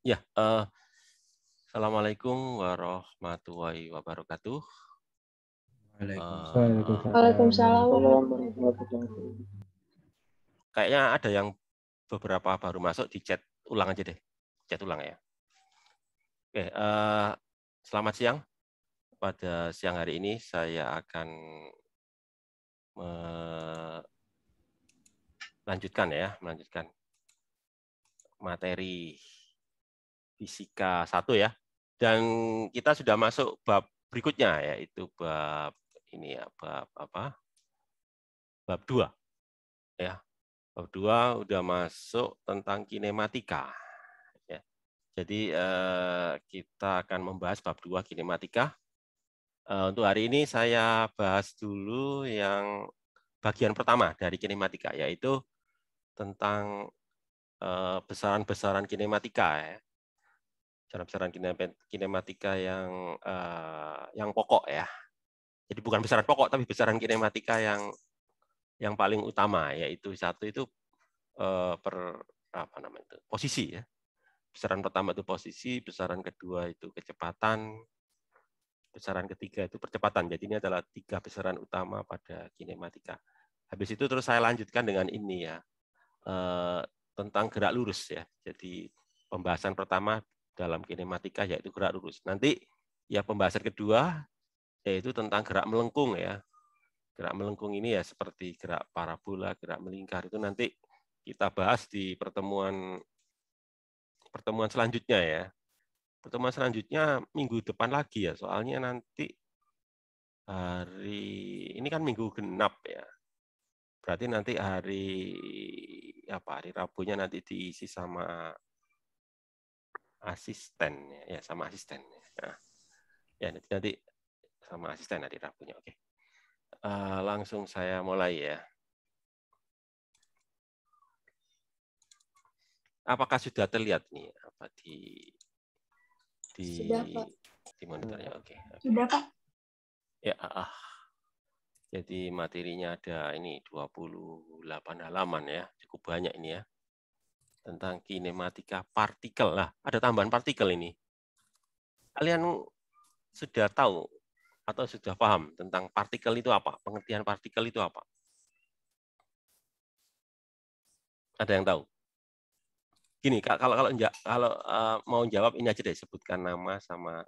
Ya, uh, Assalamualaikum warahmatullahi wabarakatuh. Waalaikumsalam. Uh, Kayaknya ada yang beberapa baru masuk di chat ulang aja deh. Chat ulang ya. Oke, uh, selamat siang. Pada siang hari ini saya akan melanjutkan ya, melanjutkan materi fisika satu ya. Dan kita sudah masuk bab berikutnya yaitu bab ini ya bab apa? Bab dua ya. Bab dua udah masuk tentang kinematika. Ya. Jadi eh, kita akan membahas bab dua kinematika. Eh, untuk hari ini saya bahas dulu yang bagian pertama dari kinematika yaitu tentang eh, besaran-besaran kinematika ya. Besaran-besaran kinematika yang uh, yang pokok ya. Jadi bukan besaran pokok tapi besaran kinematika yang yang paling utama yaitu satu itu uh, per apa namanya itu posisi ya. Besaran pertama itu posisi, besaran kedua itu kecepatan, besaran ketiga itu percepatan. Jadi ini adalah tiga besaran utama pada kinematika. Habis itu terus saya lanjutkan dengan ini ya uh, tentang gerak lurus ya. Jadi pembahasan pertama dalam kinematika yaitu gerak lurus. Nanti ya pembahasan kedua yaitu tentang gerak melengkung ya. Gerak melengkung ini ya seperti gerak parabola, gerak melingkar itu nanti kita bahas di pertemuan pertemuan selanjutnya ya. Pertemuan selanjutnya minggu depan lagi ya, soalnya nanti hari ini kan minggu genap ya. Berarti nanti hari apa hari Rabunya nanti diisi sama asisten ya, sama asisten nah, ya. nanti, sama asisten nanti rapunya oke uh, langsung saya mulai ya apakah sudah terlihat nih apa di di sudah, Pak. di monitornya oke okay. sudah pak ya ah, ah jadi materinya ada ini 28 halaman ya cukup banyak ini ya tentang kinematika partikel. lah ada tambahan partikel ini. Kalian sudah tahu atau sudah paham tentang partikel itu apa? Pengertian partikel itu apa? Ada yang tahu? Gini, kalau kalau kalau eh, mau jawab ini aja deh, sebutkan nama sama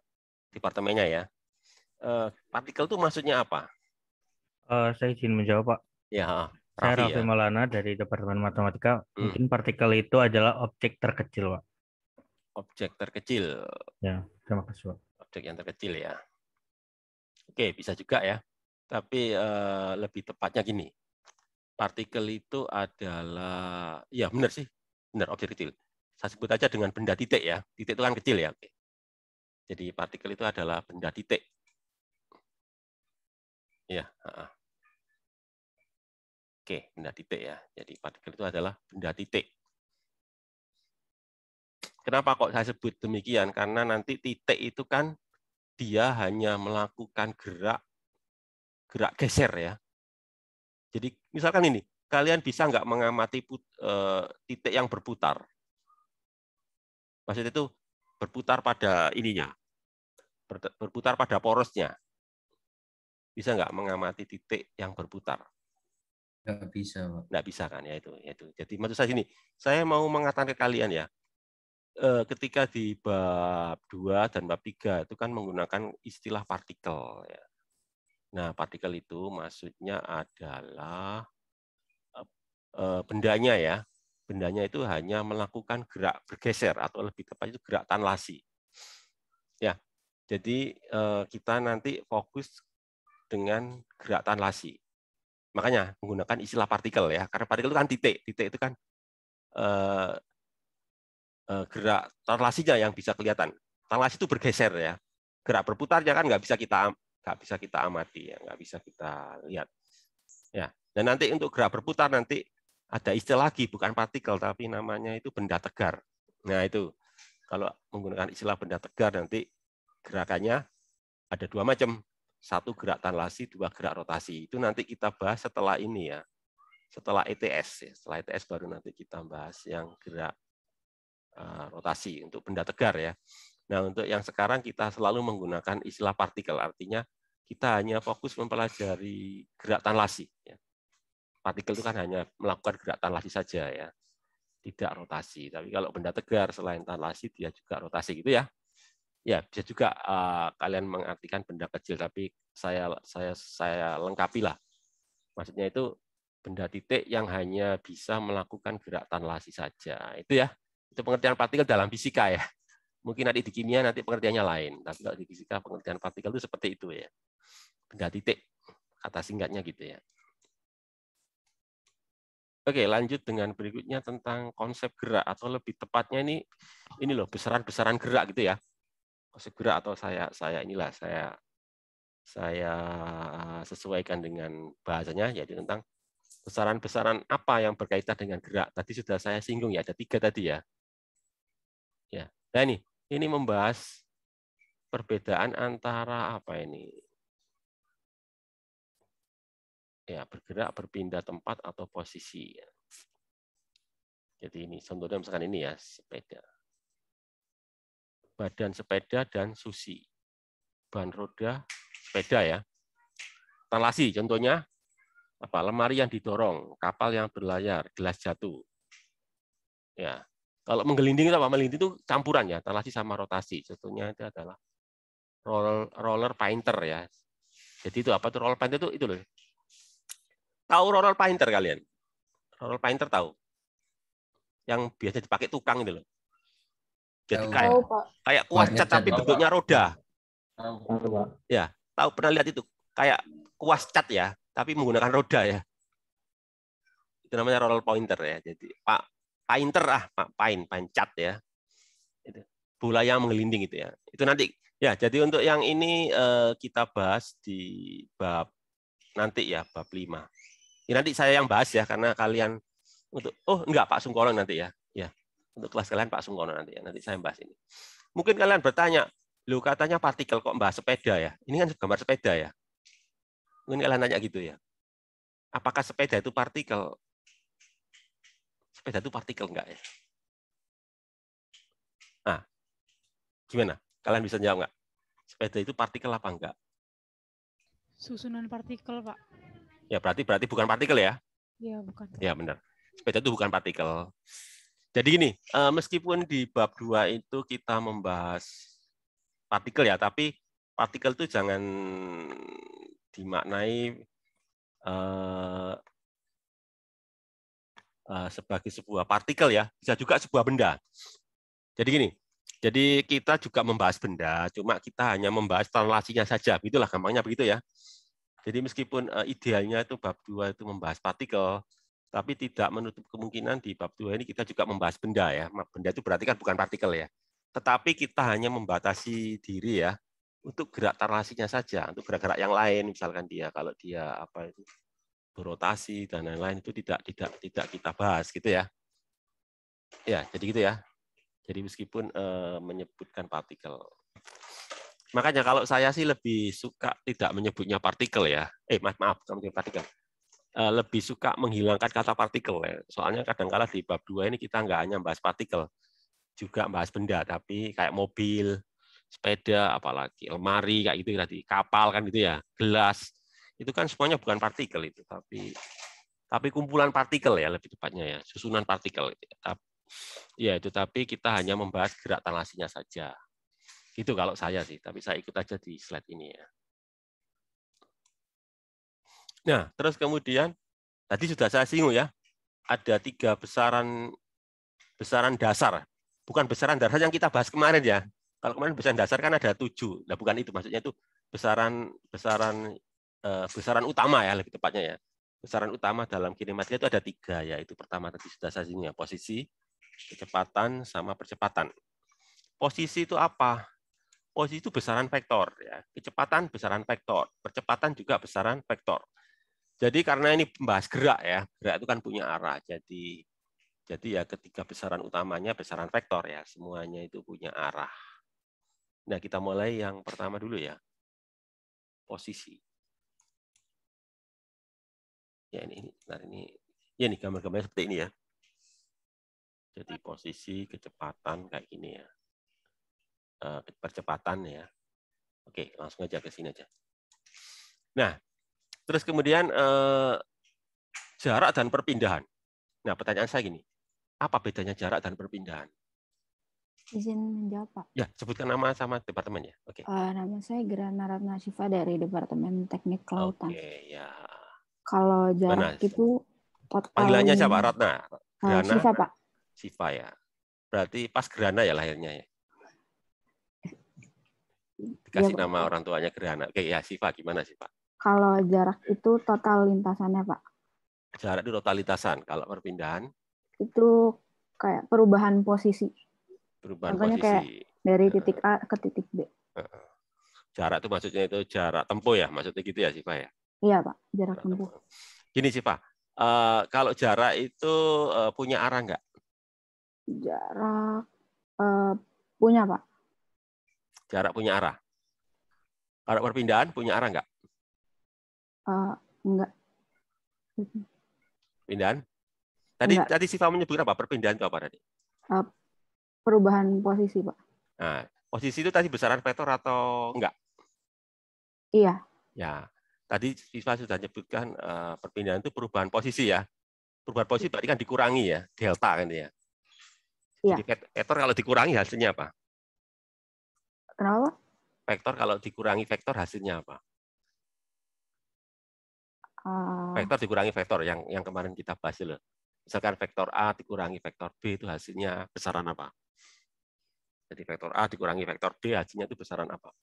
departemennya ya. Eh, partikel itu maksudnya apa? Uh, saya izin menjawab, Pak. Ya. Saya iya. Raffi, Raffi ya? Maulana dari Departemen Matematika. Hmm. Mungkin partikel itu adalah objek terkecil, Pak. Objek terkecil. Ya, terima kasih, Pak. Objek yang terkecil ya. Oke, bisa juga ya. Tapi uh, lebih tepatnya gini. Partikel itu adalah ya benar sih. Benar, objek kecil. Saya sebut aja dengan benda titik ya. Titik itu kan kecil ya. Oke. Jadi partikel itu adalah benda titik. Ya, uh -uh. Oke, benda titik ya. Jadi partikel itu adalah benda titik. Kenapa kok saya sebut demikian? Karena nanti titik itu kan dia hanya melakukan gerak gerak geser ya. Jadi misalkan ini, kalian bisa nggak mengamati put, e, titik yang berputar? Maksudnya itu berputar pada ininya, berputar pada porosnya. Bisa nggak mengamati titik yang berputar? Nggak bisa, Pak. Nggak bisa kan ya itu, ya itu. Jadi maksud saya ini, saya mau mengatakan ke kalian ya, eh, ketika di bab 2 dan bab 3 itu kan menggunakan istilah partikel ya. Nah, partikel itu maksudnya adalah eh, eh, bendanya ya. Bendanya itu hanya melakukan gerak bergeser atau lebih tepatnya itu gerak tanlasi. Ya. Jadi kita nanti fokus dengan gerak tanlasi Makanya menggunakan istilah partikel ya, karena partikel itu kan titik, titik itu kan eh, eh, gerak translasinya yang bisa kelihatan. Translasi itu bergeser ya, gerak berputarnya kan nggak bisa kita nggak bisa kita amati ya, nggak bisa kita lihat. Ya, dan nanti untuk gerak berputar nanti ada istilah lagi bukan partikel tapi namanya itu benda tegar. Nah itu kalau menggunakan istilah benda tegar nanti gerakannya ada dua macam satu gerak translasi, dua gerak rotasi. Itu nanti kita bahas setelah ini ya. Setelah ETS, ya. setelah ETS baru nanti kita bahas yang gerak uh, rotasi untuk benda tegar ya. Nah, untuk yang sekarang kita selalu menggunakan istilah partikel, artinya kita hanya fokus mempelajari gerak translasi. ya. Partikel itu kan hanya melakukan gerak translasi saja ya. Tidak rotasi. Tapi kalau benda tegar selain translasi, dia juga rotasi gitu ya ya bisa juga uh, kalian mengartikan benda kecil tapi saya saya saya lengkapilah maksudnya itu benda titik yang hanya bisa melakukan gerak tanlasi saja itu ya itu pengertian partikel dalam fisika ya mungkin nanti di kimia nanti pengertiannya lain tapi kalau di fisika pengertian partikel itu seperti itu ya benda titik kata singkatnya gitu ya Oke, lanjut dengan berikutnya tentang konsep gerak atau lebih tepatnya ini ini loh besaran-besaran gerak gitu ya segera atau saya saya inilah saya saya sesuaikan dengan bahasanya yaitu tentang besaran-besaran apa yang berkaitan dengan gerak. Tadi sudah saya singgung ya, ada tiga tadi ya. Ya, nah ini ini membahas perbedaan antara apa ini? Ya, bergerak, berpindah tempat atau posisi. Jadi ini contohnya misalkan ini ya, sepeda badan sepeda dan susi. Bahan roda sepeda ya. Talasi contohnya apa? Lemari yang didorong, kapal yang berlayar, gelas jatuh. Ya. Kalau menggelinding itu apa? Melinding itu campuran ya, talasi sama rotasi. Contohnya itu adalah roller, roller painter ya. Jadi itu apa tuh roller painter itu itu loh. Tahu roller painter kalian? Roller painter tahu? Yang biasa dipakai tukang itu loh. Jadi tahu, kayak Pak. kayak cat tapi tahu, bentuknya Pak. roda. Tahu, Pak. Ya, tahu pernah lihat itu kayak kuas cat ya, tapi menggunakan roda ya. Itu namanya roller pointer ya. Jadi Pak painter ah, Pak pain, cat ya. Itu. Bola yang menggelinding itu ya. Itu nanti ya. Jadi untuk yang ini eh, kita bahas di bab nanti ya bab 5. Ini nanti saya yang bahas ya karena kalian untuk oh enggak Pak Sungkolong nanti ya. Untuk kelas kalian Pak Sungkono nanti ya. Nanti saya bahas ini. Mungkin kalian bertanya, lu katanya partikel kok bahas sepeda ya? Ini kan gambar sepeda ya. Mungkin kalian nanya gitu ya. Apakah sepeda itu partikel? Sepeda itu partikel enggak ya? Nah, gimana? Kalian bisa jawab enggak? Sepeda itu partikel apa enggak? Susunan partikel, Pak. Ya, berarti berarti bukan partikel ya? Iya, bukan. Ya, benar. Sepeda itu bukan partikel. Jadi gini, eh, meskipun di bab 2 itu kita membahas partikel ya, tapi partikel itu jangan dimaknai eh, eh, sebagai sebuah partikel ya, bisa juga sebuah benda. Jadi gini, jadi kita juga membahas benda, cuma kita hanya membahas translasinya saja, itulah gampangnya begitu ya. Jadi meskipun idealnya itu bab 2 itu membahas partikel, tapi tidak menutup kemungkinan di bab dua ini kita juga membahas benda ya. Benda itu berarti kan bukan partikel ya. Tetapi kita hanya membatasi diri ya untuk gerak translasinya saja, untuk gerak-gerak yang lain misalkan dia kalau dia apa itu berotasi dan lain-lain itu tidak tidak tidak kita bahas gitu ya. Ya, jadi gitu ya. Jadi meskipun e, menyebutkan partikel. Makanya kalau saya sih lebih suka tidak menyebutnya partikel ya. Eh, maaf, maaf, bukan partikel Eh, lebih suka menghilangkan kata partikel ya. Soalnya kadang-kala di bab dua ini kita nggak hanya membahas partikel, juga membahas benda, tapi kayak mobil, sepeda, apalagi lemari kayak gitu tadi, kapal kan gitu ya, gelas. Itu kan semuanya bukan partikel itu, tapi tapi kumpulan partikel ya lebih tepatnya ya, susunan partikel. Ya. ya itu tapi kita hanya membahas gerak tanlasinya saja. Itu kalau saya sih, tapi saya ikut aja di slide ini ya. Nah, terus kemudian tadi sudah saya singgung ya, ada tiga besaran besaran dasar, bukan besaran dasar yang kita bahas kemarin ya. Kalau kemarin besaran dasar kan ada tujuh, nah bukan itu maksudnya itu besaran besaran eh, besaran utama ya lebih tepatnya ya. Besaran utama dalam kinematika itu ada tiga ya, itu pertama tadi sudah saya singgung ya, posisi, kecepatan, sama percepatan. Posisi itu apa? posisi itu besaran vektor ya kecepatan besaran vektor percepatan juga besaran vektor jadi karena ini membahas gerak ya, gerak itu kan punya arah. Jadi jadi ya ketiga besaran utamanya besaran vektor ya, semuanya itu punya arah. Nah, kita mulai yang pertama dulu ya. Posisi. Ya ini, nah ini ya ini gambar-gambarnya seperti ini ya. Jadi posisi, kecepatan kayak gini ya. Eh, percepatan ya. Oke, langsung aja ke sini aja. Nah, Terus kemudian eh, jarak dan perpindahan. Nah, pertanyaan saya gini, apa bedanya jarak dan perpindahan? Izin menjawab, Pak. Ya, sebutkan nama sama departemen ya. Oke. Okay. Uh, eh, nama saya Gerana Ratna Syifa dari Departemen Teknik Kelautan. Oke, okay, ya. Kalau jarak Mana? itu Panggilannya siapa? Ratna. Eh, Grana. Shiva, Pak. Shiva ya. Berarti pas Gerana ya lahirnya ya. Dikasih ya, nama orang tuanya Gerana. Oke, ya Shiva gimana pak kalau jarak itu total lintasannya, Pak. Jarak itu total lintasan. Kalau perpindahan? Itu kayak perubahan posisi. Perubahan Makanya posisi. kayak dari titik A ke titik B. Jarak itu maksudnya itu jarak tempuh ya? Maksudnya gitu ya, Siva ya? Iya, Pak. Jarak, tempuh. Gini, sih Pak, eh, kalau jarak itu eh, punya arah nggak? Jarak eh, punya, Pak. Jarak punya arah. Kalau perpindahan punya arah nggak? Eh, enggak. Pindahan? Tadi enggak. tadi Siva menyebutkan apa? Perpindahan itu apa tadi? Uh, perubahan posisi, Pak. Nah, posisi itu tadi besaran vektor atau enggak? Iya. Ya. Tadi Siva sudah menyebutkan uh, eh, perpindahan itu perubahan posisi ya. Perubahan posisi berarti kan dikurangi ya, delta kan ya. Iya. Jadi vektor kalau dikurangi hasilnya apa? Kenapa? Vektor kalau dikurangi vektor hasilnya apa? Uh, vektor dikurangi vektor yang yang kemarin kita bahas loh. Misalkan vektor A dikurangi vektor B itu hasilnya besaran apa? Jadi vektor A dikurangi vektor B hasilnya itu besaran apa?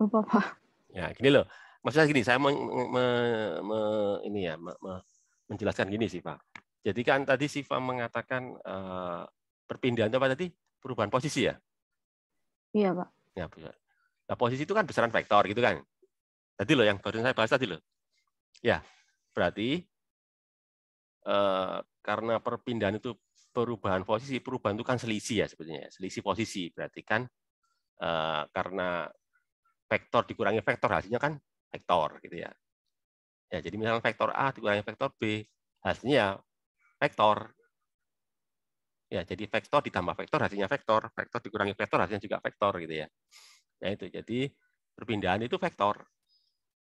Lupa, Pak. Ya, gini loh. Maksudnya gini, saya me, me, me, ini ya, me, me, menjelaskan gini sih, Pak. Jadi kan tadi Siva mengatakan uh, perpindahan apa tadi? Perubahan posisi ya? Iya, Pak. Ya, Nah, posisi itu kan besaran vektor gitu kan. Tadi loh yang baru saya bahas tadi loh. Ya, berarti eh, karena perpindahan itu perubahan posisi, perubahan itu kan selisih ya sebetulnya, ya. selisih posisi. Berarti kan eh, karena vektor dikurangi vektor hasilnya kan vektor gitu ya. Ya, jadi misalnya vektor A dikurangi vektor B, hasilnya ya vektor. Ya, jadi vektor ditambah vektor hasilnya vektor, vektor dikurangi vektor hasilnya juga vektor gitu ya. Nah itu jadi perpindahan itu vektor.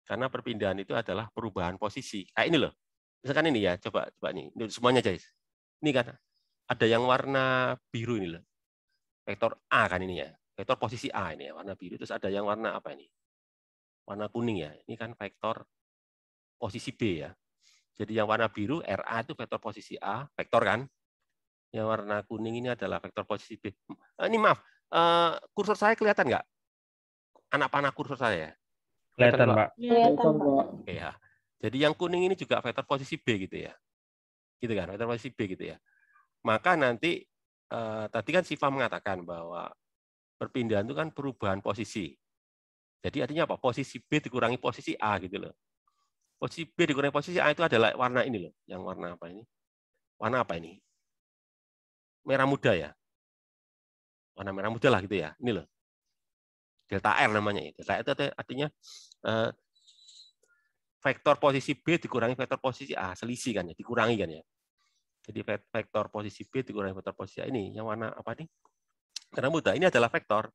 Karena perpindahan itu adalah perubahan posisi. Nah, ini loh. Misalkan ini ya, coba coba nih. Ini semuanya guys. Ini kan ada yang warna biru ini loh. Vektor A kan ini ya. Vektor posisi A ini ya, warna biru. Terus ada yang warna apa ini? Warna kuning ya. Ini kan vektor posisi B ya. Jadi yang warna biru RA itu vektor posisi A, vektor kan? Yang warna kuning ini adalah vektor posisi B. Eh, ini maaf, eh, kursor saya kelihatan nggak? anak panah kursor saya? Kelihatan, Pak. Kelihatan, Pak. Oke, ya. Jadi yang kuning ini juga vektor posisi B gitu ya. Gitu kan, vektor posisi B gitu ya. Maka nanti eh, tadi kan Siva mengatakan bahwa perpindahan itu kan perubahan posisi. Jadi artinya apa? Posisi B dikurangi posisi A gitu loh. Posisi B dikurangi posisi A itu adalah warna ini loh. Yang warna apa ini? Warna apa ini? Merah muda ya? Warna merah muda lah gitu ya. Ini loh delta R namanya. Delta R itu artinya eh, vektor posisi B dikurangi vektor posisi A, selisih kan ya, dikurangi kan ya. Jadi vektor posisi B dikurangi vektor posisi A ini yang warna apa nih? Karena mudah ini adalah vektor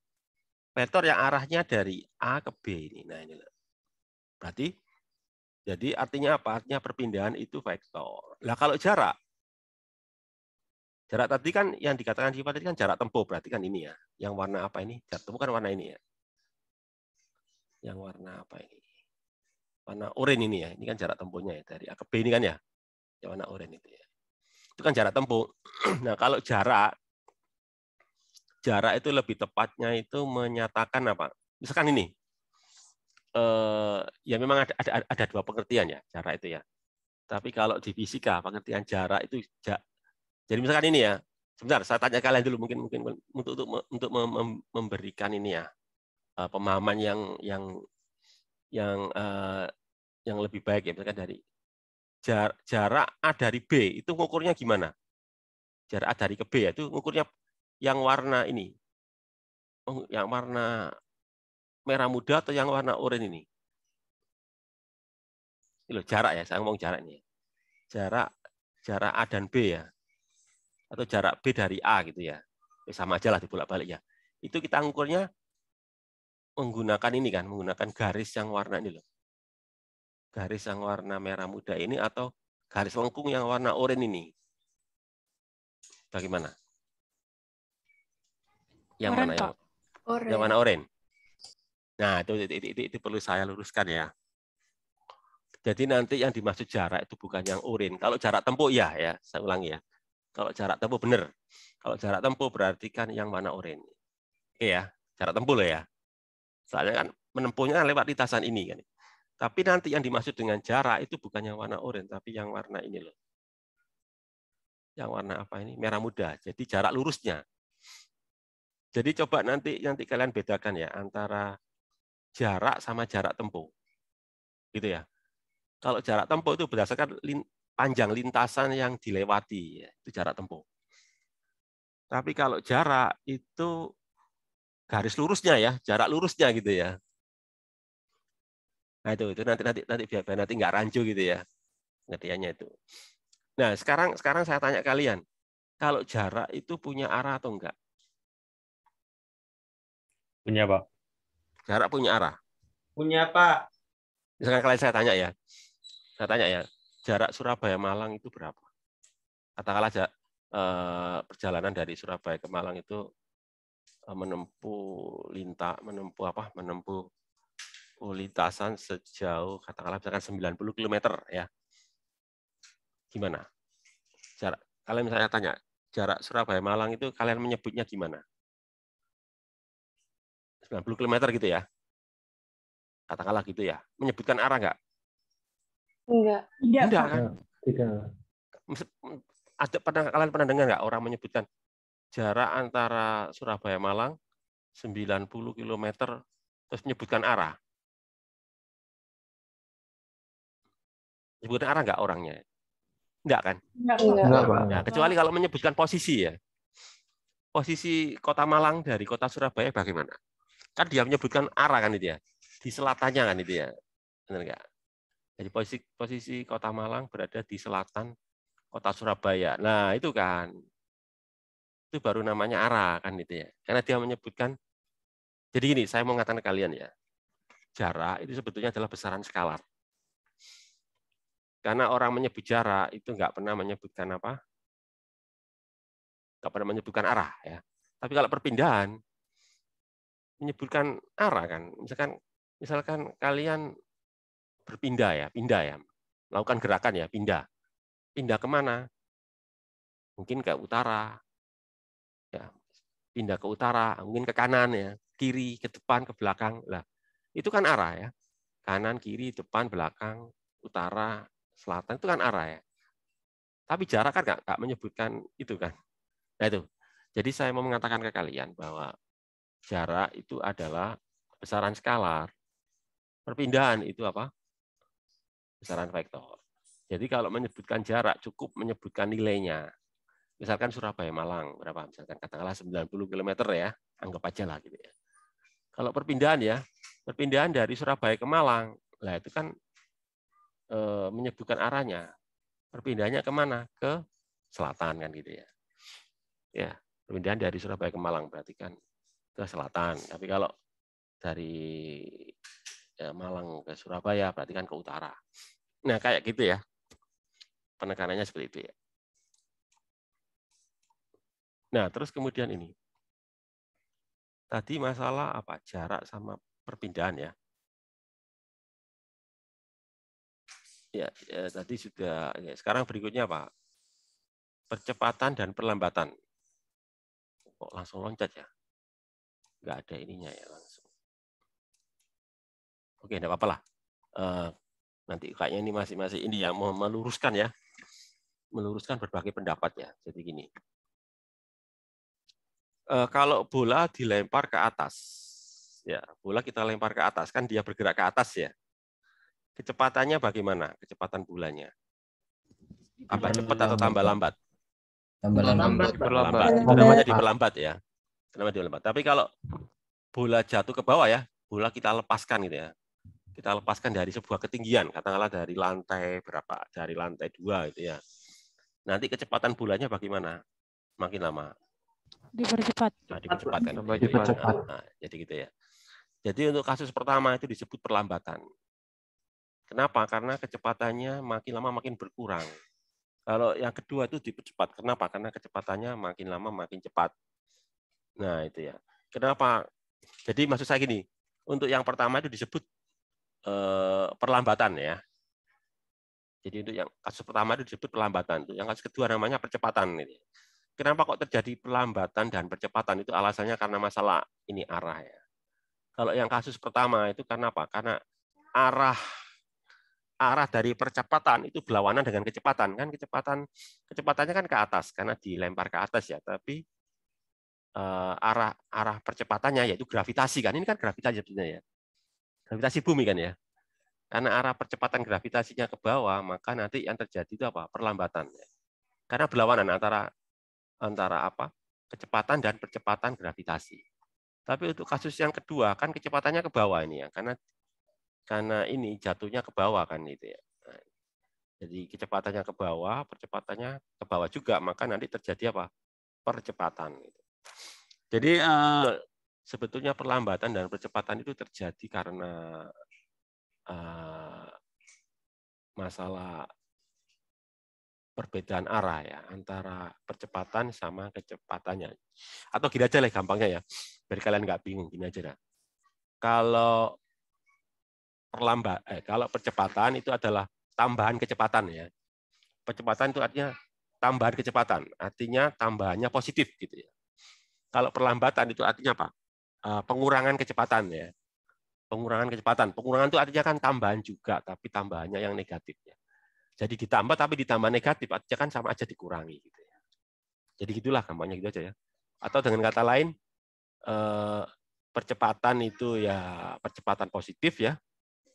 vektor yang arahnya dari A ke B ini. Nah, ini Berarti jadi artinya apa? Artinya perpindahan itu vektor. Nah, kalau jarak Jarak tadi kan yang dikatakan sifat tadi kan jarak tempuh berarti kan ini ya. Yang warna apa ini? Jarak tempuh kan warna ini ya yang warna apa ini? Warna oranye ini ya. Ini kan jarak tempuhnya ya dari A ke B ini kan ya. Yang warna oranye itu ya. Itu kan jarak tempuh. Nah, kalau jarak jarak itu lebih tepatnya itu menyatakan apa? Misalkan ini. Eh, ya memang ada, ada ada dua pengertian ya jarak itu ya. Tapi kalau di fisika pengertian jarak itu ja, jadi misalkan ini ya. Sebentar, saya tanya kalian dulu mungkin mungkin untuk untuk, untuk memberikan ini ya uh, pemahaman yang yang yang uh, yang lebih baik ya misalkan dari jar, jarak A dari B itu ngukurnya gimana? Jarak A dari ke B ya itu ngukurnya yang warna ini. Oh, yang warna merah muda atau yang warna oranye ini? Ini loh jarak ya, saya ngomong jaraknya Jarak jarak A dan B ya. Atau jarak B dari A gitu ya. ya sama aja lah dibolak-balik ya. Itu kita ngukurnya menggunakan ini kan, menggunakan garis yang warna ini loh. Garis yang warna merah muda ini atau garis lengkung yang warna oranye ini. Bagaimana? Yang oren, mana yang? Oren. Yang warna oranye. Nah, itu itu, itu, itu itu perlu saya luruskan ya. Jadi nanti yang dimaksud jarak itu bukan yang urin. Kalau jarak tempuh ya, ya saya ulangi ya. Kalau jarak tempuh benar. Kalau jarak tempuh berarti kan yang warna oranye. Oke ya, jarak tempuh loh ya. Soalnya kan menempuhnya lewat lintasan ini kan. Tapi nanti yang dimaksud dengan jarak itu bukan yang warna oranye, tapi yang warna ini loh. Yang warna apa ini? Merah muda. Jadi jarak lurusnya. Jadi coba nanti nanti kalian bedakan ya antara jarak sama jarak tempuh. Gitu ya. Kalau jarak tempuh itu berdasarkan lin, panjang lintasan yang dilewati, ya, itu jarak tempuh. Tapi kalau jarak itu garis lurusnya ya, jarak lurusnya gitu ya. Nah itu itu nanti nanti nanti biar, biar nanti nggak rancu gitu ya pengertiannya itu. Nah sekarang sekarang saya tanya kalian, kalau jarak itu punya arah atau enggak? Punya pak. Jarak punya arah. Punya pak. sekarang kalian saya tanya ya, saya tanya ya, jarak Surabaya Malang itu berapa? Katakanlah eh, perjalanan dari Surabaya ke Malang itu menempuh lintas menempuh apa menempuh lintasan sejauh katakanlah misalkan 90 km ya. Gimana? Jarak kalian misalnya tanya, jarak Surabaya Malang itu kalian menyebutnya gimana? 90 km gitu ya. Katakanlah gitu ya. Menyebutkan arah enggak? Enggak. Enggak kan? Tidak. Ada pernah kalian pernah dengar nggak orang menyebutkan jarak antara Surabaya Malang 90 km terus menyebutkan arah. Menyebutkan arah enggak orangnya? Enggak kan? Enggak, enggak. enggak, nah, Kecuali kalau menyebutkan posisi ya. Posisi kota Malang dari kota Surabaya bagaimana? Kan dia menyebutkan arah kan itu ya. Di selatannya kan itu ya. Benar enggak? Jadi posisi posisi kota Malang berada di selatan kota Surabaya. Nah, itu kan itu baru namanya arah kan itu ya. Karena dia menyebutkan jadi ini saya mau ngatakan ke kalian ya. Jarak itu sebetulnya adalah besaran skalar. Karena orang menyebut jarak itu enggak pernah menyebutkan apa? Enggak pernah menyebutkan arah ya. Tapi kalau perpindahan menyebutkan arah kan. Misalkan misalkan kalian berpindah ya, pindah ya. Melakukan gerakan ya, pindah. Pindah kemana? Mungkin ke utara, ya pindah ke utara, mungkin ke kanan ya, kiri, ke depan, ke belakang. Lah, itu kan arah ya. Kanan, kiri, depan, belakang, utara, selatan itu kan arah ya. Tapi jarak kan nggak menyebutkan itu kan. Nah itu. Jadi saya mau mengatakan ke kalian bahwa jarak itu adalah besaran skalar. Perpindahan itu apa? Besaran vektor. Jadi kalau menyebutkan jarak cukup menyebutkan nilainya misalkan Surabaya Malang berapa misalkan katakanlah 90 km ya anggap aja lah gitu ya kalau perpindahan ya perpindahan dari Surabaya ke Malang lah itu kan e, menyebutkan arahnya perpindahannya kemana ke selatan kan gitu ya ya perpindahan dari Surabaya ke Malang berarti kan ke selatan tapi kalau dari ya, Malang ke Surabaya berarti kan ke utara nah kayak gitu ya penekanannya seperti itu ya Nah, terus kemudian ini. Tadi masalah apa? Jarak sama perpindahan ya. Ya, ya tadi sudah ya, sekarang berikutnya apa? Percepatan dan perlambatan. Kok langsung loncat ya? Enggak ada ininya ya langsung. Oke, enggak apa-apa lah. Uh, nanti kayaknya ini masih masih ini ya mau meluruskan ya. Meluruskan berbagai pendapat ya Jadi gini, Eh, kalau bola dilempar ke atas, ya bola kita lempar ke atas kan dia bergerak ke atas ya. Kecepatannya bagaimana? Kecepatan bulannya? Apa cepat atau tambah lambat? Tambah lambat. Perlambat. Itu namanya di pelambat ya. Kenapa jadi pelambat. Tapi kalau bola jatuh ke bawah ya, bola kita lepaskan gitu ya. Kita lepaskan dari sebuah ketinggian, katakanlah dari lantai berapa, dari lantai dua gitu ya. Nanti kecepatan bulannya bagaimana? Makin lama dipercepat. Nah, dipercepat kan. Dipercepat. Nah, jadi gitu ya. Jadi untuk kasus pertama itu disebut perlambatan. Kenapa? Karena kecepatannya makin lama makin berkurang. Kalau yang kedua itu dipercepat. Kenapa? Karena kecepatannya makin lama makin cepat. Nah, itu ya. Kenapa? Jadi maksud saya gini, untuk yang pertama itu disebut eh, perlambatan ya. Jadi untuk yang kasus pertama itu disebut perlambatan, untuk yang kasus kedua namanya percepatan gitu. Ya. Kenapa kok terjadi perlambatan dan percepatan? Itu alasannya karena masalah ini arah ya. Kalau yang kasus pertama itu karena apa? Karena arah arah dari percepatan itu berlawanan dengan kecepatan kan kecepatan kecepatannya kan ke atas karena dilempar ke atas ya tapi uh, arah arah percepatannya yaitu gravitasi kan ini kan gravitasi sebenarnya ya gravitasi bumi kan ya karena arah percepatan gravitasinya ke bawah maka nanti yang terjadi itu apa perlambatan ya. karena berlawanan antara antara apa? kecepatan dan percepatan gravitasi. Tapi untuk kasus yang kedua kan kecepatannya ke bawah ini ya, karena karena ini jatuhnya ke bawah kan itu ya. Nah, jadi kecepatannya ke bawah, percepatannya ke bawah juga, maka nanti terjadi apa? percepatan gitu. Jadi uh, sebetulnya perlambatan dan percepatan itu terjadi karena uh, masalah perbedaan arah ya antara percepatan sama kecepatannya. Atau gini aja lah gampangnya ya, biar kalian nggak bingung gini aja lah. Kalau perlambat, eh, kalau percepatan itu adalah tambahan kecepatan ya. Percepatan itu artinya tambahan kecepatan, artinya tambahannya positif gitu ya. Kalau perlambatan itu artinya apa? Eh, pengurangan kecepatan ya pengurangan kecepatan. Pengurangan itu artinya kan tambahan juga, tapi tambahannya yang negatif. Ya. Jadi ditambah tapi ditambah negatif, aja kan sama aja dikurangi. Gitu ya. Jadi gitulah gampangnya gitu aja ya. Atau dengan kata lain, eh, percepatan itu ya percepatan positif ya.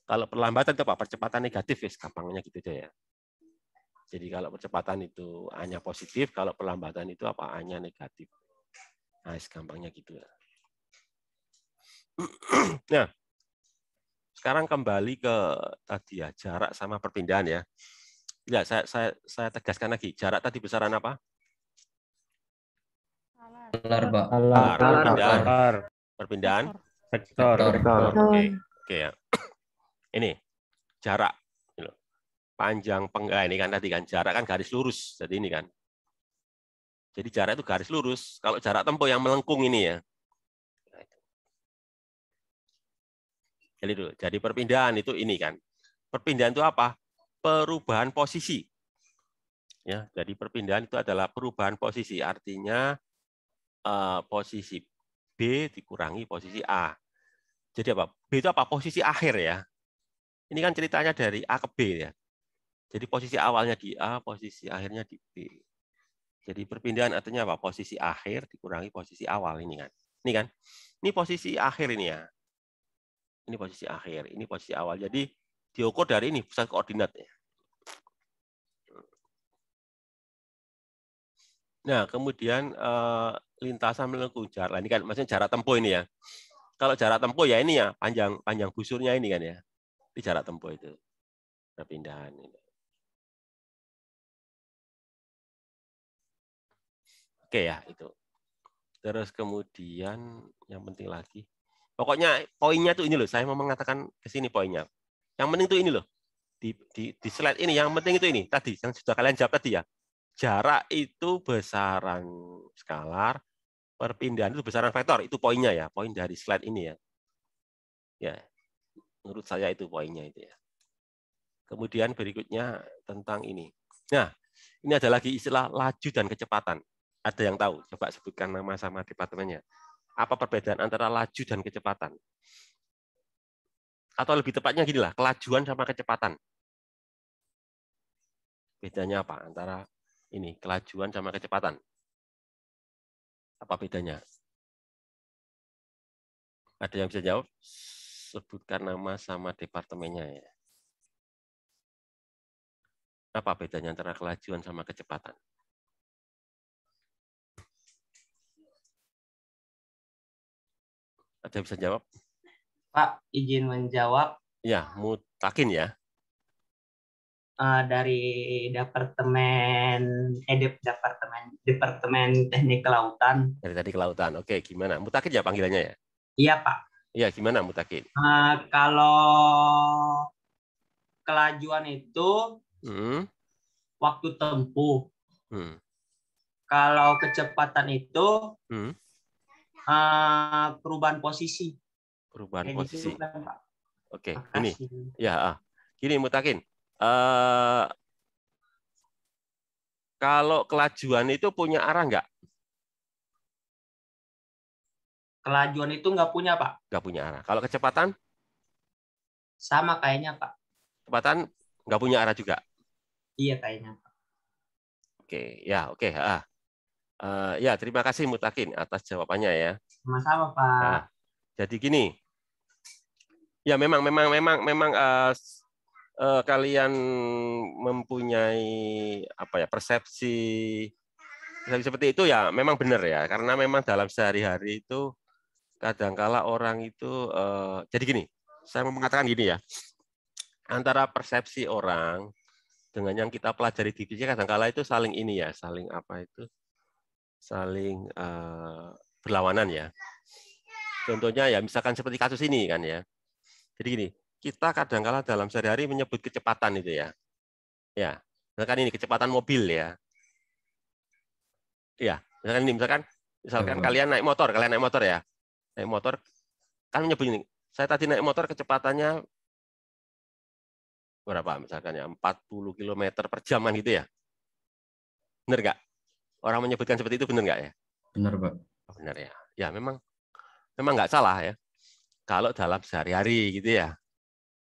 Kalau perlambatan itu apa? Percepatan negatif ya, gampangnya gitu aja ya. Jadi kalau percepatan itu hanya positif, kalau perlambatan itu apa? Hanya negatif. Nah, gampangnya gitu ya. Nah, sekarang kembali ke tadi ya jarak sama perpindahan ya. Ya, saya, saya, saya tegaskan lagi. Jarak tadi besaran apa? Alar, Pak. Alar, perpindahan. Alar. Perpindahan. Vektor. Oke, okay. okay, ya. Ini, jarak. Panjang penggal ah, ini kan tadi kan jarak kan garis lurus. Jadi ini kan. Jadi jarak itu garis lurus. Kalau jarak tempuh yang melengkung ini ya, Jadi itu Jadi perpindahan itu ini kan. Perpindahan itu apa? perubahan posisi. Ya, jadi perpindahan itu adalah perubahan posisi, artinya uh, posisi B dikurangi posisi A. Jadi apa? B itu apa? Posisi akhir ya. Ini kan ceritanya dari A ke B ya. Jadi posisi awalnya di A, posisi akhirnya di B. Jadi perpindahan artinya apa? Posisi akhir dikurangi posisi awal ini kan. Ini kan. Ini posisi akhir ini ya. Ini posisi akhir, ini posisi awal. Jadi diukur dari ini pusat koordinatnya. Nah, kemudian eh, lintasan melengkung jarak. Nah, ini kan maksudnya jarak tempuh ini ya. Kalau jarak tempuh ya ini ya, panjang panjang busurnya ini kan ya. di jarak tempuh itu. perpindahan ini. Oke ya, itu. Terus kemudian yang penting lagi, pokoknya poinnya tuh ini loh, saya mau mengatakan ke sini poinnya. Yang penting itu ini loh. Di, di, di slide ini yang penting itu ini tadi yang sudah kalian jawab tadi ya. Jarak itu besaran skalar, perpindahan itu besaran vektor. Itu poinnya ya, poin dari slide ini ya. Ya. Menurut saya itu poinnya itu ya. Kemudian berikutnya tentang ini. Nah, ini ada lagi istilah laju dan kecepatan. Ada yang tahu? Coba sebutkan nama sama departemennya. Apa perbedaan antara laju dan kecepatan? atau lebih tepatnya gini lah, kelajuan sama kecepatan. Bedanya apa antara ini kelajuan sama kecepatan? Apa bedanya? Ada yang bisa jawab? Sebutkan nama sama departemennya ya. Apa bedanya antara kelajuan sama kecepatan? Ada yang bisa jawab? Pak izin menjawab. Ya, Mutakin ya. Uh, dari departemen eh departemen departemen teknik kelautan. Dari tadi kelautan. Oke, gimana? Mutakin ya panggilannya ya? Iya, Pak. Iya, gimana Mutakin? Uh, kalau kelajuan itu hmm. waktu tempuh. Hmm. Kalau kecepatan itu hmm. uh, perubahan posisi perubahan Kayak gitu posisi. Gitu, Oke, okay. ini. Ya, ah. Gini Mutakin. Uh, kalau kelajuan itu punya arah nggak? Kelajuan itu nggak punya, Pak. Nggak punya arah. Kalau kecepatan? Sama kayaknya, Pak. Kecepatan nggak punya arah juga? Iya, kayaknya, Pak. Oke, ya, oke. Ah. Uh, ya, terima kasih Mutakin atas jawabannya ya. Sama-sama, Pak. Nah, jadi gini, ya memang memang memang memang uh, uh, kalian mempunyai apa ya persepsi persepsi seperti itu ya memang benar ya karena memang dalam sehari-hari itu kadangkala orang itu uh, jadi gini saya mau mengatakan gini ya antara persepsi orang dengan yang kita pelajari di fisika kadangkala itu saling ini ya saling apa itu saling uh, berlawanan ya contohnya ya misalkan seperti kasus ini kan ya jadi gini, kita kadangkala dalam sehari-hari menyebut kecepatan itu ya. Ya, misalkan ini kecepatan mobil ya. Ya, misalkan ini misalkan misalkan hmm. kalian naik motor, kalian naik motor ya. Naik motor kan menyebut ini. Saya tadi naik motor kecepatannya berapa misalkan ya 40 km per jaman gitu ya. Benar nggak? Orang menyebutkan seperti itu benar nggak ya? Benar, Pak. Benar ya. Ya, memang memang nggak salah ya kalau dalam sehari-hari gitu ya.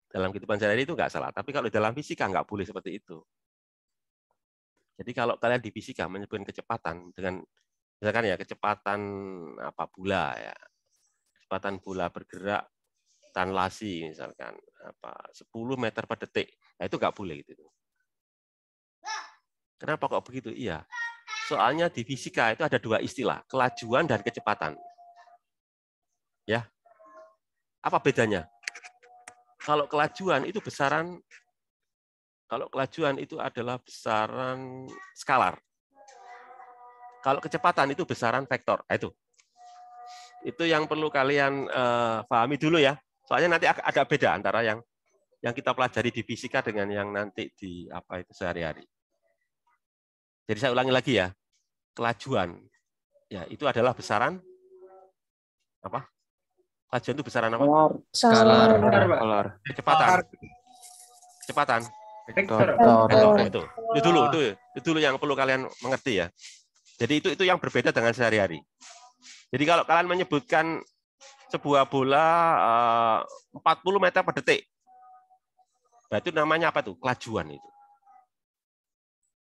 Dalam kehidupan sehari-hari itu nggak salah, tapi kalau dalam fisika nggak boleh seperti itu. Jadi kalau kalian di fisika menyebutkan kecepatan dengan misalkan ya kecepatan apa bola ya, kecepatan bola bergerak tanlasi misalkan apa 10 meter per detik, nah, itu nggak boleh gitu. Kenapa kok begitu? Iya, soalnya di fisika itu ada dua istilah, kelajuan dan kecepatan. Ya, apa bedanya? Kalau kelajuan itu besaran kalau kelajuan itu adalah besaran skalar. Kalau kecepatan itu besaran vektor. Nah, itu. Itu yang perlu kalian uh, pahami dulu ya. Soalnya nanti ada beda antara yang yang kita pelajari di fisika dengan yang nanti di apa itu sehari-hari. Jadi saya ulangi lagi ya, kelajuan ya itu adalah besaran apa? Kajian itu besaran apa? Skalar. Skalar. Kecepatan. Kecepatan. Vektor. Itu. Itu dulu, itu, itu dulu yang perlu kalian mengerti ya. Jadi itu itu yang berbeda dengan sehari-hari. Jadi kalau kalian menyebutkan sebuah bola eh, uh, 40 meter per detik, berarti namanya apa tuh? Kelajuan itu.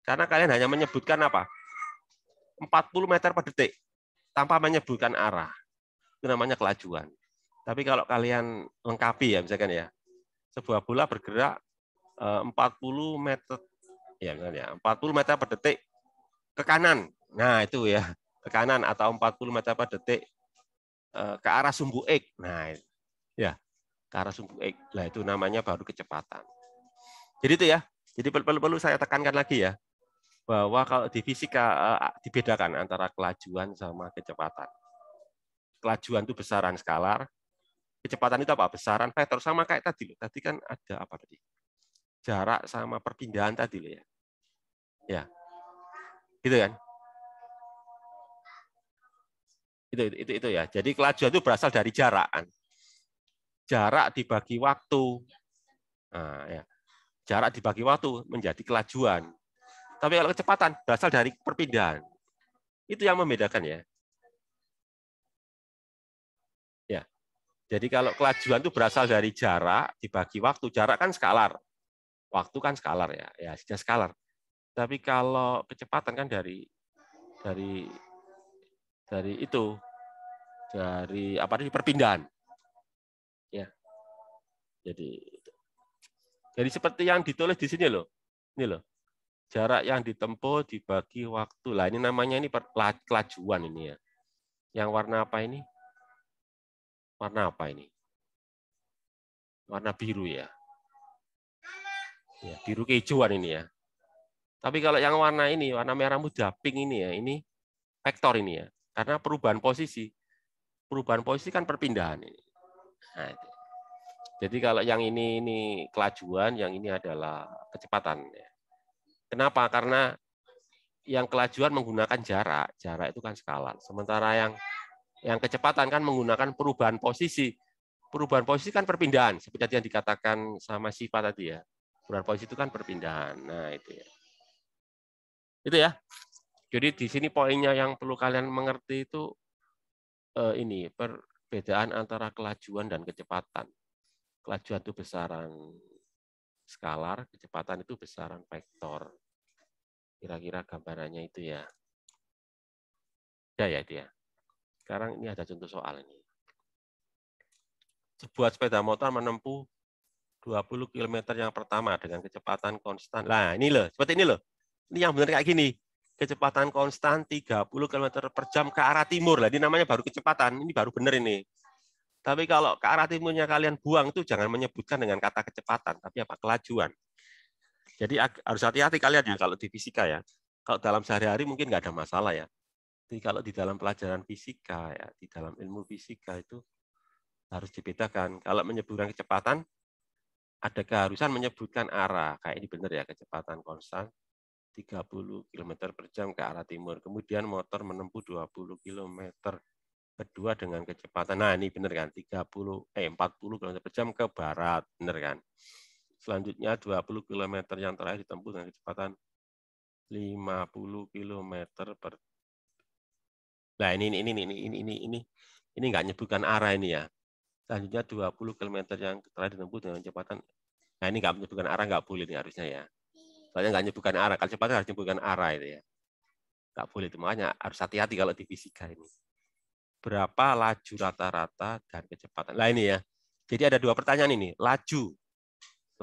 Karena kalian hanya menyebutkan apa? 40 meter per detik tanpa menyebutkan arah. Itu namanya kelajuan. Tapi kalau kalian lengkapi ya misalkan ya, sebuah bola bergerak 40 eh, meter ya misalnya 40 meter per detik ke kanan. Nah, itu ya, ke kanan atau 40 meter per detik eh, ke arah sumbu X. Nah, ya, ke arah sumbu X. Nah, itu namanya baru kecepatan. Jadi itu ya. Jadi perlu-perlu saya tekankan lagi ya bahwa kalau di fisika eh, dibedakan antara kelajuan sama kecepatan. Kelajuan itu besaran skalar, kecepatan itu apa? Besaran vektor sama kayak tadi loh. Tadi kan ada apa tadi? Jarak sama perpindahan tadi loh ya. Ya. Gitu kan? Itu itu itu, itu ya. Jadi kelajuan itu berasal dari jarakan. Jarak dibagi waktu. Nah, ya. Jarak dibagi waktu menjadi kelajuan. Tapi kalau kecepatan berasal dari perpindahan. Itu yang membedakan ya. Jadi kalau kelajuan itu berasal dari jarak dibagi waktu. Jarak kan skalar. Waktu kan skalar ya. Ya, sudah skalar. Tapi kalau kecepatan kan dari dari dari itu dari apa dari perpindahan. Ya. Jadi jadi seperti yang ditulis di sini loh. Ini loh. Jarak yang ditempuh dibagi waktu. Lah ini namanya ini kelajuan ini ya. Yang warna apa ini? warna apa ini? Warna biru ya. Ya, biru kehijauan ini ya. Tapi kalau yang warna ini, warna merah muda, pink ini ya, ini vektor ini ya. Karena perubahan posisi. Perubahan posisi kan perpindahan ini. Nah, Jadi kalau yang ini ini kelajuan, yang ini adalah kecepatan. Ya. Kenapa? Karena yang kelajuan menggunakan jarak, jarak itu kan skala Sementara yang yang kecepatan kan menggunakan perubahan posisi. Perubahan posisi kan perpindahan, seperti yang dikatakan sama Siva tadi ya. Perubahan posisi itu kan perpindahan. Nah, itu ya. Itu ya. Jadi di sini poinnya yang perlu kalian mengerti itu eh, ini perbedaan antara kelajuan dan kecepatan. Kelajuan itu besaran skalar, kecepatan itu besaran vektor. Kira-kira gambarannya itu ya. ya ya dia. Sekarang ini ada contoh soal ini. Sebuah sepeda motor menempuh 20 km yang pertama dengan kecepatan konstan. Nah, ini loh, seperti ini loh. Ini yang benar kayak gini. Kecepatan konstan 30 km per jam ke arah timur. Lah, ini namanya baru kecepatan. Ini baru benar ini. Tapi kalau ke arah timurnya kalian buang itu jangan menyebutkan dengan kata kecepatan, tapi apa kelajuan. Jadi harus hati-hati kalian ya kalau di fisika ya. Kalau dalam sehari-hari mungkin nggak ada masalah ya. Jadi kalau di dalam pelajaran fisika ya, di dalam ilmu fisika itu harus dibedakan. Kalau menyebutkan kecepatan, ada keharusan menyebutkan arah. Kayak ini benar ya, kecepatan konstan 30 km per jam ke arah timur. Kemudian motor menempuh 20 km kedua dengan kecepatan. Nah ini benar kan, 30, eh, 40 km per jam ke barat. Benar kan? Selanjutnya 20 km yang terakhir ditempuh dengan kecepatan 50 km per Nah, ini ini ini ini ini ini ini ini nggak nyebutkan arah ini ya. Selanjutnya 20 km yang telah ditempuh dengan kecepatan Nah, ini nggak menyebutkan arah nggak boleh nih harusnya ya. Soalnya nggak nyebutkan arah. Kalau kecepatan harus nyebutkan arah itu ya. Nggak boleh itu. Makanya harus hati-hati kalau di fisika ini. Berapa laju rata-rata dan kecepatan. Nah, ini ya. Jadi ada dua pertanyaan ini. Laju.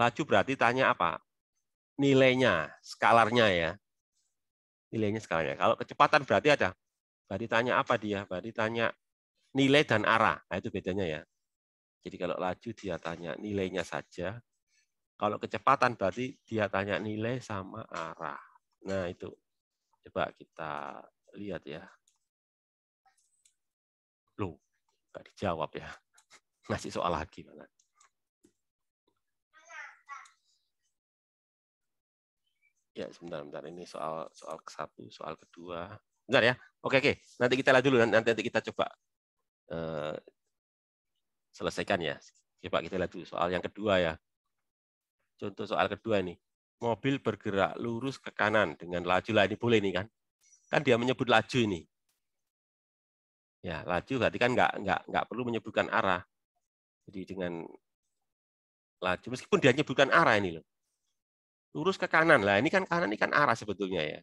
Laju berarti tanya apa? Nilainya, skalarnya ya. Nilainya skalarnya. Kalau kecepatan berarti ada Berarti tanya apa dia? Berarti tanya nilai dan arah. Nah, itu bedanya ya. Jadi kalau laju dia tanya nilainya saja. Kalau kecepatan berarti dia tanya nilai sama arah. Nah itu coba kita lihat ya. Lu nggak dijawab ya. Masih soal lagi malah. Ya sebentar, sebentar. Ini soal soal ke satu, soal kedua. Bentar ya. Oke oke. Nanti kita lihat dulu. Nanti nanti kita coba uh, selesaikan ya. Coba kita lihat dulu soal yang kedua ya. Contoh soal kedua ini. Mobil bergerak lurus ke kanan dengan laju lah ini boleh nih kan? Kan dia menyebut laju ini. Ya laju berarti kan nggak nggak nggak perlu menyebutkan arah. Jadi dengan laju meskipun dia menyebutkan arah ini loh lurus ke kanan lah ini kan kanan ini kan arah sebetulnya ya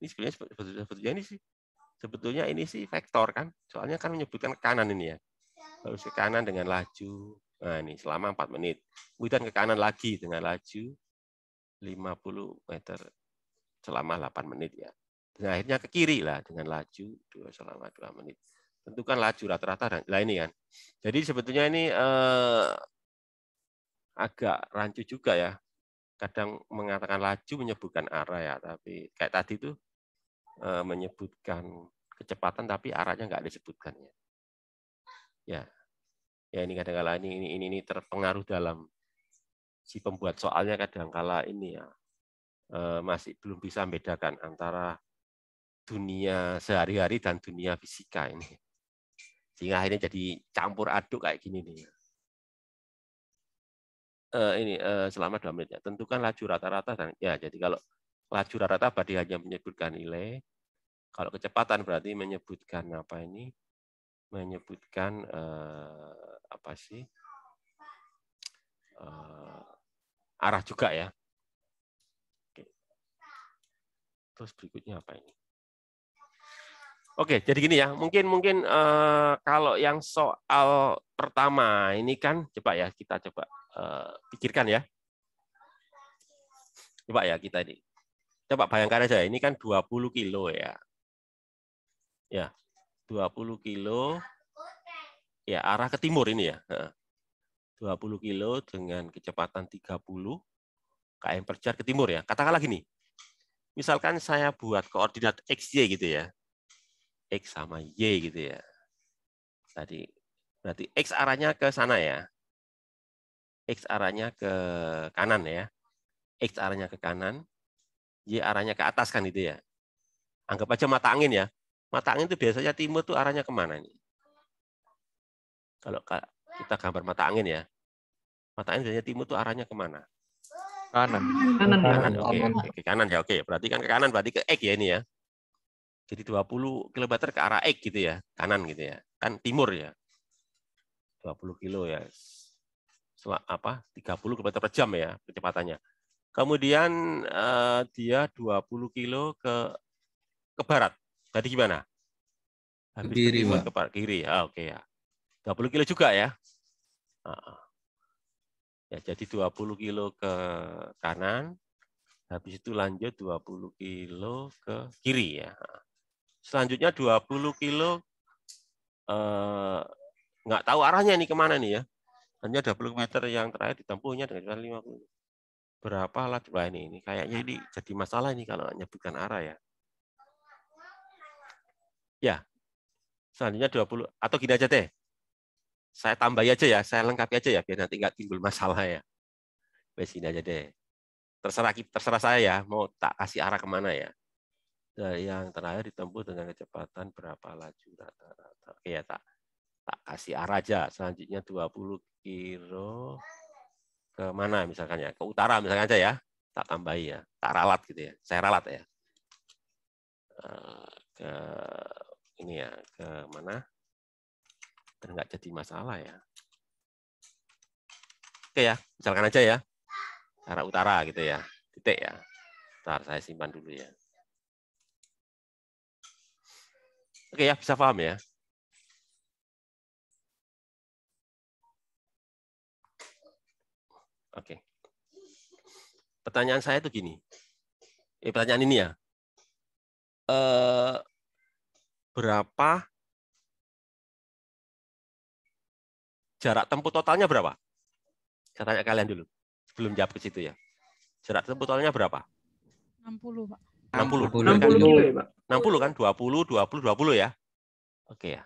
ini sebetulnya sebetulnya ini sih sebetulnya ini sih vektor kan. Soalnya kan menyebutkan kanan ini ya. Harus ke kanan dengan laju. Nah, ini selama 4 menit. Kemudian ke kanan lagi dengan laju 50 meter selama 8 menit ya. Dan akhirnya ke kiri lah dengan laju dua selama 2 menit. Tentukan laju rata-rata dan lah ini kan. Jadi sebetulnya ini eh, agak rancu juga ya. Kadang mengatakan laju menyebutkan arah ya, tapi kayak tadi tuh Eh, menyebutkan kecepatan tapi arahnya nggak disebutkan ya. Ya, ya ini kadang-kala ini, ini ini terpengaruh dalam si pembuat soalnya kadang-kala ini ya eh, masih belum bisa membedakan antara dunia sehari-hari dan dunia fisika ini. Sehingga akhirnya jadi campur aduk kayak gini nih. Uh, ini selama dua menit ya. Tentukan laju rata-rata dan ya jadi kalau laju rata rata berarti hanya menyebutkan nilai. Kalau kecepatan berarti menyebutkan apa ini? Menyebutkan eh, apa sih? Eh, arah juga ya. Oke. Terus berikutnya apa ini? Oke, jadi gini ya, mungkin mungkin eh, kalau yang soal pertama ini kan, coba ya kita coba eh, pikirkan ya. Coba ya kita ini Coba oh. bayangkan aja, ini kan 20 kilo ya. Ya, 20 kilo. Ya, arah ke timur ini ya. 20 kilo dengan kecepatan 30 km per jam ke timur ya. Katakan lagi nih, misalkan saya buat koordinat x y gitu ya, x sama y gitu ya. Tadi berarti x arahnya ke sana ya, x arahnya ke kanan ya, x arahnya ke kanan, Y arahnya ke atas kan itu ya. Anggap aja mata angin ya. Mata angin itu biasanya timur tuh arahnya kemana ini? Kalau kita gambar mata angin ya. Mata angin biasanya timur tuh arahnya kemana? Kanan. Kanan. Kanan, oke. Okay. Ke kanan ya, oke. Okay. Berarti kan ke kanan, berarti ke X ya ini ya. Jadi 20 km ke arah X gitu ya, kanan gitu ya. Kan timur ya. 20 kilo ya. Setelah apa? 30 km per jam ya kecepatannya. Kemudian uh, dia 20 kilo ke ke barat. Tadi gimana? Habis kiri, Pak. Ke barat, kiri. Ah, oke okay, ya. 20 kilo juga ya. Ah. Ya, jadi 20 kilo ke kanan. Habis itu lanjut 20 kilo ke kiri ya. Selanjutnya 20 kilo eh, nggak tahu arahnya ini kemana nih ya. Hanya 20 meter yang terakhir ditempuhnya dengan 50 berapa alat wah ini ini kayaknya ini jadi masalah ini kalau nyebutkan arah ya. Ya. Selanjutnya 20 atau gini aja deh. Saya tambah aja ya, saya lengkapi aja ya biar nanti nggak timbul masalah ya. Wes ini aja deh. Terserah terserah saya ya, mau tak kasih arah kemana ya. Nah, yang terakhir ditempuh dengan kecepatan berapa laju rata-rata. Oke ya tak tak kasih arah aja. Selanjutnya 20 kilo ke mana misalkan ya, ke utara misalkan aja ya, tak tambahi ya, tak ralat gitu ya, saya ralat ya. Eh, ke ini ya, ke mana? Dan nggak jadi masalah ya. Oke ya, misalkan aja ya, arah utara gitu ya, titik ya. Ntar saya simpan dulu ya. Oke ya, bisa paham ya. Oke. Okay. Pertanyaan saya itu gini. Eh, pertanyaan ini ya. Eh, berapa jarak tempuh totalnya berapa? Saya tanya kalian dulu. Belum jawab ke situ ya. Jarak tempuh totalnya berapa? 60, Pak. 60. 60, 60, kan? 60 kan? 20, 20, 20 ya. Oke okay, ya.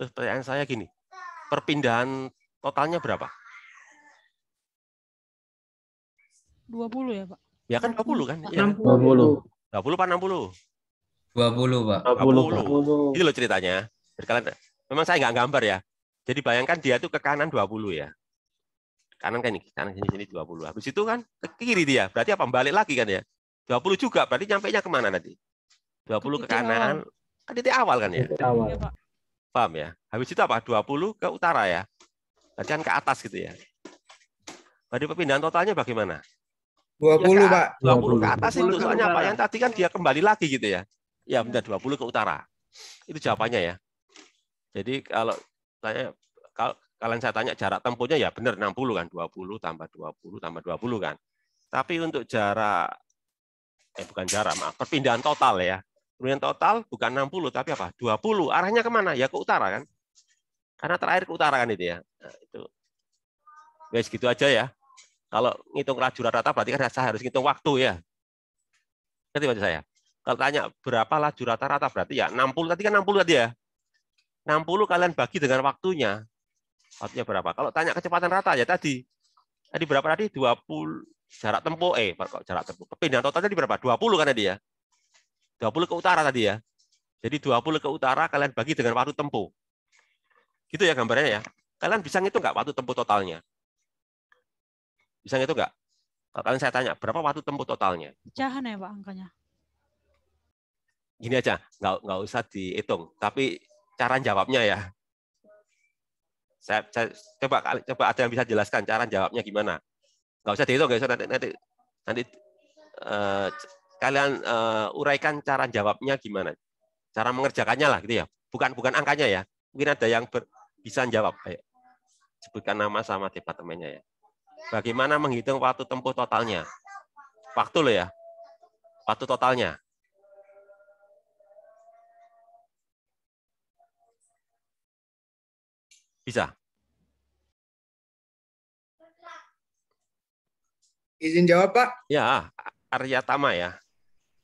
Terus pertanyaan saya gini. Perpindahan totalnya berapa? 20 ya, Pak? Ya kan 20 kan? 60. Ya. 20. 20 Pak 60? 20, Pak. 20. 20. 20. Ini loh ceritanya. Kalian, memang saya nggak gambar ya. Jadi bayangkan dia tuh ke kanan 20 ya. Kanan kan ini, kanan sini sini 20. Habis itu kan ke kiri dia. Berarti apa balik lagi kan ya? 20 juga. Berarti nyampe nya kemana nanti? 20 ke, ke kanan. Awal. Kan titik awal kan ya? Titik awal. Iya, Paham ya? Habis itu apa? 20 ke utara ya. Berarti kan ke atas gitu ya. Berarti perpindahan totalnya bagaimana? dua puluh iya, Pak. dua puluh ke atas itu soalnya Pak yang tadi kan dia kembali lagi gitu ya. Ya, benar puluh ke utara. Itu jawabannya ya. Jadi kalau tanya kalau kalian saya tanya jarak tempuhnya ya benar enam puluh kan dua puluh tambah dua puluh tambah dua puluh kan. Tapi untuk jarak eh bukan jarak maaf, perpindahan total ya. perpindahan total bukan enam puluh tapi apa? dua puluh Arahnya kemana? Ya ke utara kan. Karena terakhir ke utara kan itu ya. Nah, itu. Guys, ya, gitu aja ya. Kalau ngitung lajur rata rata berarti kan saya harus ngitung waktu ya. Ngerti maksud saya? Kalau tanya berapa lajur rata-rata berarti ya 60 tadi kan 60 tadi ya. 60 kalian bagi dengan waktunya. Waktunya berapa? Kalau tanya kecepatan rata ya tadi. Tadi berapa tadi? 20 jarak tempuh eh kok jarak tempuh. Kepindahan total tadi berapa? 20 kan tadi ya. 20 ke utara tadi ya. Jadi 20 ke utara kalian bagi dengan waktu tempuh. Gitu ya gambarnya ya. Kalian bisa ngitung nggak waktu tempuh totalnya? Bisa gitu nggak? kalian saya tanya, berapa waktu tempuh totalnya? Jahan ya Pak angkanya? Gini aja, nggak, nggak usah dihitung. Tapi cara jawabnya ya. Saya, saya coba coba ada yang bisa jelaskan cara jawabnya gimana? Nggak usah dihitung, nggak usah nanti nanti nanti uh, kalian uh, uraikan cara jawabnya gimana, cara mengerjakannya lah gitu ya. Bukan bukan angkanya ya. Mungkin ada yang ber, bisa jawab. Ayo. Sebutkan nama sama departemennya ya. Bagaimana menghitung waktu tempuh totalnya? Waktu loh ya. Waktu totalnya. Bisa? Izin jawab, Pak. Ya, Arya Tama ya.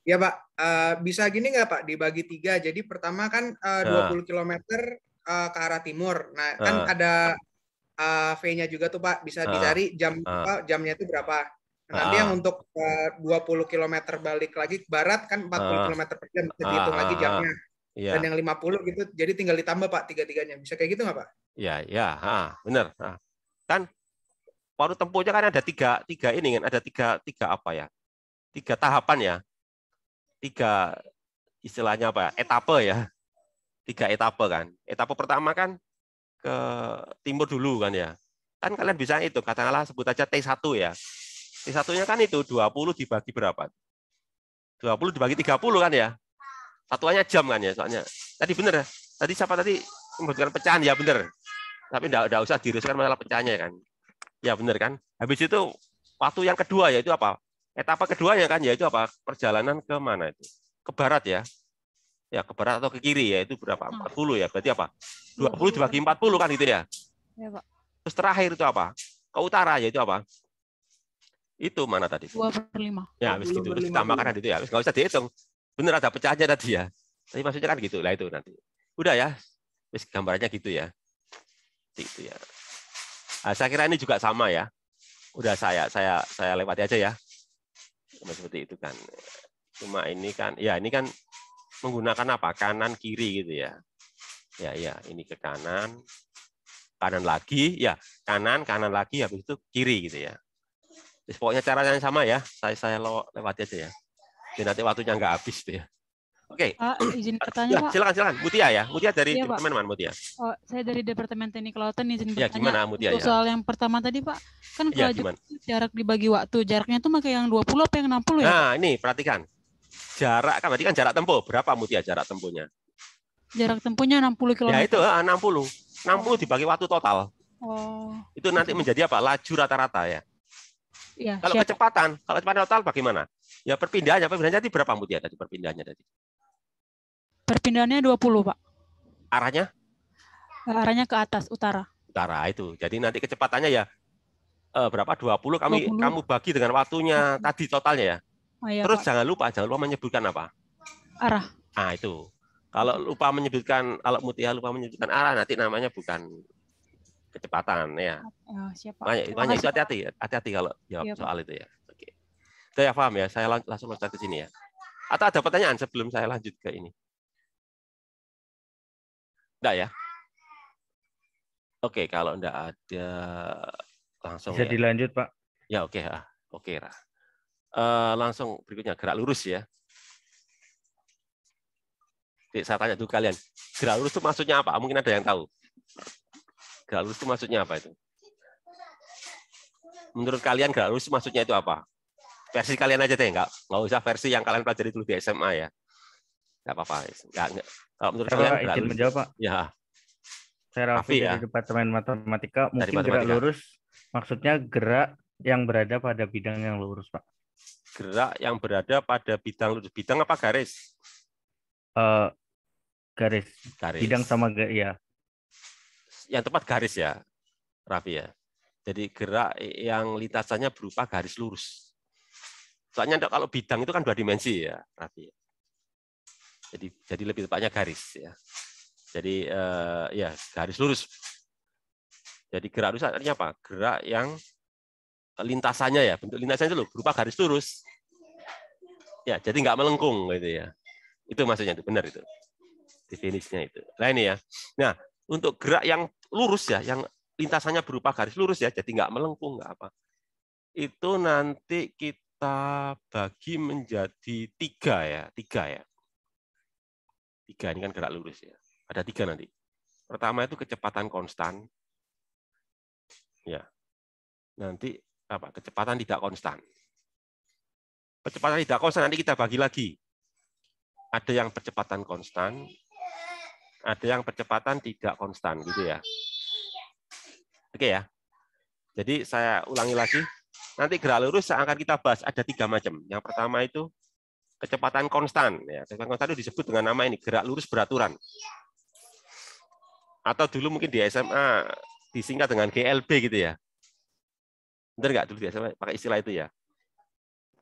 Ya, Pak. Uh, bisa gini nggak, Pak? Dibagi tiga. Jadi pertama kan uh, 20 uh. km uh, ke arah timur. Nah, kan ada uh, V-nya juga tuh Pak bisa ah, dicari jam uh, apa jamnya itu berapa. Nah, nanti yang ah. untuk uh, 20 km balik lagi ke barat kan 40 uh, km per jam bisa dihitung uh, lagi jamnya. Yeah. Dan yang 50 gitu jadi tinggal ditambah Pak tiga-tiganya. Bisa kayak gitu nggak Pak? Iya ya, ha, benar. Ha. Kan paru tempuhnya kan ada tiga, tiga ini kan ada tiga, tiga apa ya? Tiga tahapan ya. Tiga istilahnya apa? Ya? Etape ya. Tiga etape kan. Etape pertama kan ke timur dulu kan ya. Kan kalian bisa itu, katakanlah sebut aja T1 ya. T1-nya kan itu 20 dibagi berapa? 20 dibagi 30 kan ya. Satuannya jam kan ya soalnya. Tadi benar ya? Tadi siapa tadi membutuhkan pecahan ya benar. Tapi enggak, enggak usah diruskan masalah pecahannya kan. Ya benar kan? Habis itu waktu yang kedua yaitu apa? Etapa keduanya kan ya itu apa? Perjalanan ke mana itu? Ke barat ya ya ke barat atau ke kiri ya itu berapa? 40 hmm. ya. Berarti apa? 20 hmm. dibagi 40 kan gitu ya. Ya, Pak. Terus terakhir itu apa? Ke utara ya itu apa? Itu mana tadi? 2 per 5. Ya, habis gitu. Terus ditambahkan tadi itu ya. Habis nggak usah dihitung. Bener ada pecahnya tadi ya. Tapi maksudnya kan gitu lah itu nanti. Udah ya. Wis gambarnya gitu ya. Itu ya. Nah, saya kira ini juga sama ya. Udah saya saya saya lewati aja ya. seperti itu kan. Cuma ini kan, ya ini kan menggunakan apa? Kanan kiri gitu ya. Ya ya, ini ke kanan, kanan lagi, ya kanan kanan lagi, habis itu kiri gitu ya. Terus pokoknya caranya sama ya. Saya saya lewati aja ya. Jadi nanti waktunya nggak habis deh ya. Oke. Okay. Uh, eh, izin bertanya silakan, ya, Pak. Silakan silakan. Mutia ya. Mutia dari iya, departemen mana Mutia? Oh, saya dari departemen teknik kelautan izin ya, bertanya. Ya gimana Mutia ya? Soal yang pertama tadi Pak, kan ya, kalau ya, jarak dibagi waktu, jaraknya itu pakai yang dua puluh apa yang puluh ya? Nah, ini perhatikan jarak kan berarti kan jarak tempuh berapa Mutia ya jarak tempuhnya? Jarak tempuhnya 60 km. Ya itu 60. Eh, 60 dibagi waktu total. Oh. Itu nanti menjadi apa? Laju rata-rata ya. Ya, kalau kecepatan, kalau kecepatan total bagaimana? Ya perpindahannya, perpindahannya tadi berapa Mutia ya tadi perpindahannya tadi? Perpindahannya 20, Pak. Arahnya? Arahnya ke atas utara. Utara itu. Jadi nanti kecepatannya ya eh, berapa? 20 kami 20. kamu bagi dengan waktunya tadi totalnya ya. Oh, iya, Terus Pak. jangan lupa, jangan lupa menyebutkan apa? Arah. Ah itu. Kalau lupa menyebutkan, alat mutiara lupa menyebutkan arah, nanti namanya bukan kecepatan ya. Ah, oh, siapa? Banyak, Terima banyak itu hati-hati, ya, hati-hati kalau iya, jawab iya, soal Pak. itu ya. Oke. Saya paham ya, saya langsung loncat ke sini ya. Atau ada pertanyaan sebelum saya lanjut ke ini? Enggak ya? Oke, kalau enggak ada langsung Bisa ya. dilanjut, Pak. Ya, oke. Okay. Ah. Oke, okay, Eh, langsung berikutnya gerak lurus ya. Jadi saya tanya dulu kalian, gerak lurus itu maksudnya apa? Mungkin ada yang tahu. Gerak lurus itu maksudnya apa itu? Menurut kalian gerak lurus maksudnya itu apa? Versi kalian aja deh, enggak, nggak usah versi yang kalian pelajari dulu di SMA ya. Enggak apa-apa. Enggak, enggak. Kalau menurut saya kalian gerak lurus. Menjawab, Pak. Ya. Saya Raffi ya. dari Departemen Matematika. Mungkin matematika. gerak lurus maksudnya gerak yang berada pada bidang yang lurus, Pak gerak yang berada pada bidang lurus. Bidang apa garis? Uh, garis. Garis. Bidang sama garis ya. Yang tepat garis ya, Raffi ya. Jadi gerak yang lintasannya berupa garis lurus. Soalnya kalau bidang itu kan dua dimensi ya, Raffi. Ya. Jadi jadi lebih tepatnya garis ya. Jadi uh, ya garis lurus. Jadi gerak lurus artinya apa? Gerak yang lintasannya ya bentuk lintasannya dulu berupa garis lurus ya jadi nggak melengkung gitu ya itu maksudnya itu benar itu definisinya itu nah ini ya nah untuk gerak yang lurus ya yang lintasannya berupa garis lurus ya jadi nggak melengkung nggak apa itu nanti kita bagi menjadi tiga ya tiga ya tiga ini kan gerak lurus ya ada tiga nanti pertama itu kecepatan konstan ya nanti apa kecepatan tidak konstan. Kecepatan tidak konstan nanti kita bagi lagi. Ada yang percepatan konstan, ada yang percepatan tidak konstan gitu ya. Oke ya. Jadi saya ulangi lagi. Nanti gerak lurus akan kita bahas ada tiga macam. Yang pertama itu kecepatan konstan. Ya, kecepatan konstan itu disebut dengan nama ini gerak lurus beraturan. Atau dulu mungkin di SMA disingkat dengan GLB gitu ya. Bener nggak dulu biasa pakai istilah itu ya?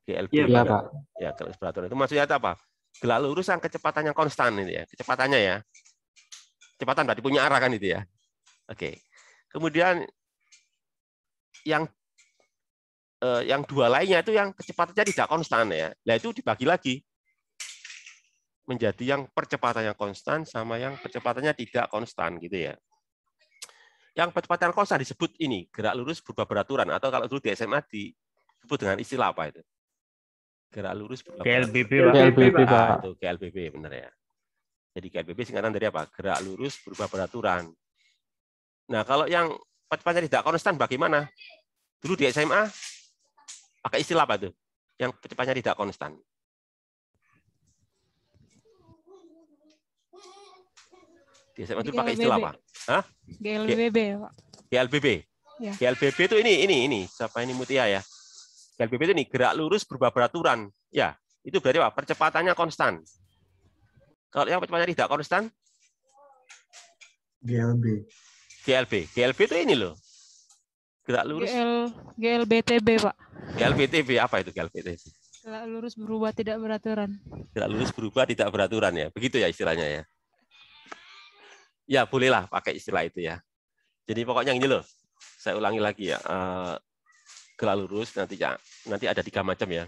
GLB. Iya, ya, Pak. Ya, itu maksudnya apa? Gelak lurus yang kecepatannya konstan ini ya, kecepatannya ya. Kecepatan berarti punya arah kan itu ya. Oke. Kemudian yang eh, yang dua lainnya itu yang kecepatannya tidak konstan ya. Nah, itu dibagi lagi menjadi yang percepatannya konstan sama yang percepatannya tidak konstan gitu ya. Yang pacar-pacar Kosa disebut ini, gerak lurus berubah beraturan, atau kalau dulu di SMA disebut dengan istilah apa itu? Gerak lurus berubah KLBB, beraturan. KLBB, Pak. Ah, itu KLBB, benar ya. Jadi KLBB singkatan dari apa? Gerak lurus berubah beraturan. Nah, kalau yang pacar-pacar tidak konstan bagaimana? Dulu di SMA pakai istilah apa itu? Yang pacar-pacar tidak konstan. Di SMA itu pakai istilah apa? Hah? GLBB Pak. GLBB. Ya. GLBB itu ini ini ini siapa ini Mutia ya? GLBB itu ini gerak lurus berubah beraturan. Ya, itu berarti apa? Percepatannya konstan. Kalau yang percepatannya tidak konstan? GLB. GLB. GLB itu ini loh. Gerak lurus. GL, GLBTB, Pak. GLBTB apa itu GLBTB? Gerak lurus berubah tidak beraturan. Gerak lurus berubah tidak beraturan ya. Begitu ya istilahnya ya. Ya, bolehlah pakai istilah itu ya. Jadi pokoknya ini loh. Saya ulangi lagi ya. Eh, gelar lurus nanti ya, nanti ada tiga macam ya.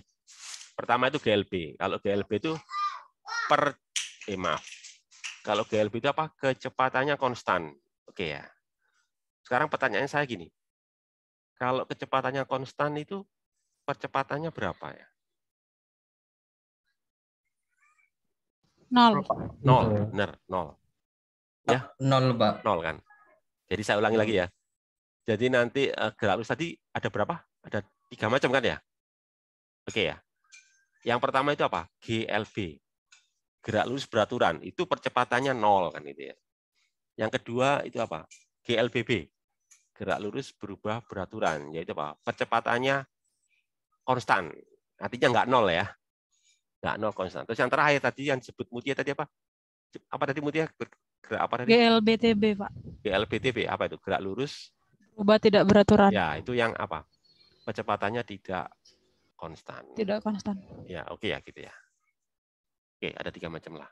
Pertama itu GLB. Kalau GLB itu per eh maaf. Kalau GLB itu apa? Kecepatannya konstan. Oke ya. Sekarang pertanyaan saya gini. Kalau kecepatannya konstan itu percepatannya berapa ya? Nol. Nol, benar, nol. Ya? Nol, Pak. Nol kan. Jadi saya ulangi lagi ya. Jadi nanti eh, gerak lurus tadi ada berapa? Ada tiga macam kan ya? Oke ya. Yang pertama itu apa? GLV Gerak lurus beraturan. Itu percepatannya nol kan itu ya. Yang kedua itu apa? GLBB. Gerak lurus berubah beraturan. Yaitu apa? Percepatannya konstan. Artinya nggak nol ya. Nggak nol konstan. Terus yang terakhir tadi yang disebut mutia tadi apa? Apa tadi mutia? gerak apa tadi? GLBTB, Pak. GLBTB apa itu? Gerak lurus. Berubah tidak beraturan. Ya, itu yang apa? Kecepatannya tidak konstan. Tidak konstan. Ya, oke okay ya gitu ya. Oke, okay, ada tiga macam lah.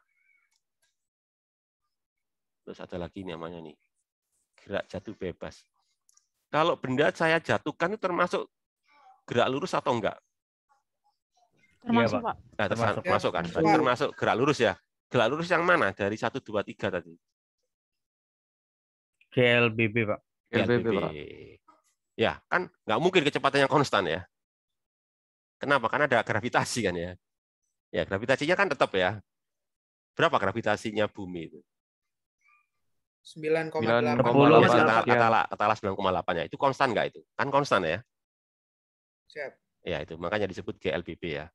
Terus ada lagi namanya nih. Gerak jatuh bebas. Kalau benda saya jatuhkan itu termasuk gerak lurus atau enggak? Termasuk, iya, ya, Pak. Nah, termasuk, termasuk kan? Iya. termasuk gerak lurus ya? gelar lurus yang mana dari satu dua tiga tadi? GLBB, Pak. GLBB, Pak. Ya, kan nggak mungkin kecepatannya konstan ya. Kenapa? Karena ada gravitasi kan ya. Ya, gravitasinya kan tetap ya. Berapa gravitasinya bumi itu? 9,8. Katalah katalah katalah 9,8 ya. Itu konstan nggak itu? Kan konstan ya. Siap. Ya itu makanya disebut GLBB ya.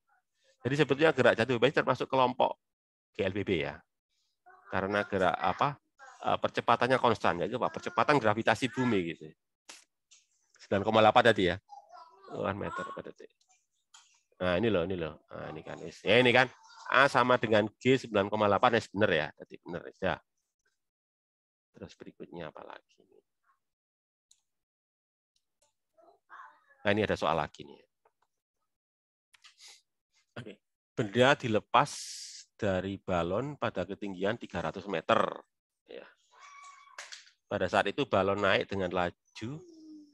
Jadi sebetulnya gerak jatuh bebas termasuk kelompok GLBB ya. Karena gerak apa eh, percepatannya konstan ya itu pak Percepatan gravitasi bumi gitu. 9,8 tadi ya. 1 meter per detik. Nah, ini loh, ini loh. Nah, ini kan. Ya, ini kan. A sama dengan G 9,8 ya benar ya. Tadi benar ya. Terus berikutnya apa lagi Nah, ini ada soal lagi nih. Oke. Benda dilepas dari balon pada ketinggian 300 meter. Ya. Pada saat itu balon naik dengan laju,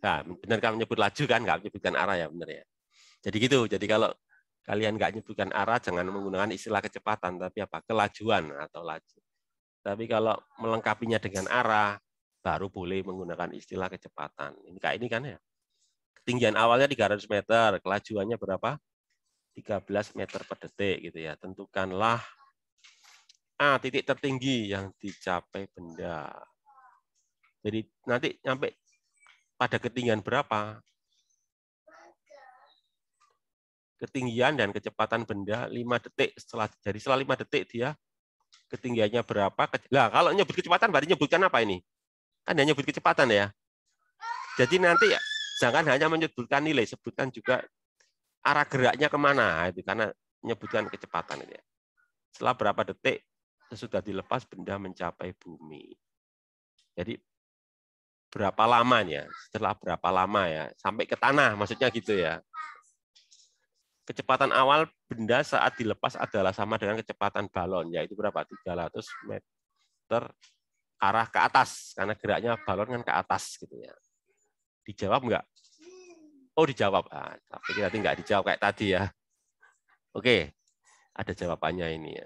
nah, benar kan menyebut laju kan, nggak menyebutkan arah ya benar ya. Jadi gitu, jadi kalau kalian nggak menyebutkan arah, jangan menggunakan istilah kecepatan, tapi apa kelajuan atau laju. Tapi kalau melengkapinya dengan arah, baru boleh menggunakan istilah kecepatan. Ini kayak ini kan ya. Ketinggian awalnya 300 meter, kelajuannya berapa? 13 meter per detik gitu ya. Tentukanlah A titik tertinggi yang dicapai benda. Jadi nanti sampai pada ketinggian berapa? Ketinggian dan kecepatan benda 5 detik setelah jadi setelah 5 detik dia ketinggiannya berapa? Lah, kalau nyebut kecepatan berarti nyebutkan apa ini? Kan hanya nyebut kecepatan ya. Jadi nanti jangan hanya menyebutkan nilai, sebutkan juga arah geraknya kemana itu karena menyebutkan kecepatan ini. Ya. Setelah berapa detik sesudah dilepas benda mencapai bumi. Jadi berapa lamanya? Setelah berapa lama ya? Sampai ke tanah maksudnya gitu ya. Kecepatan awal benda saat dilepas adalah sama dengan kecepatan balon yaitu berapa? 300 meter arah ke atas karena geraknya balon kan ke atas gitu ya. Dijawab enggak? Oh dijawab, ah, tapi nanti nggak dijawab kayak tadi ya. Oke, ada jawabannya ini ya.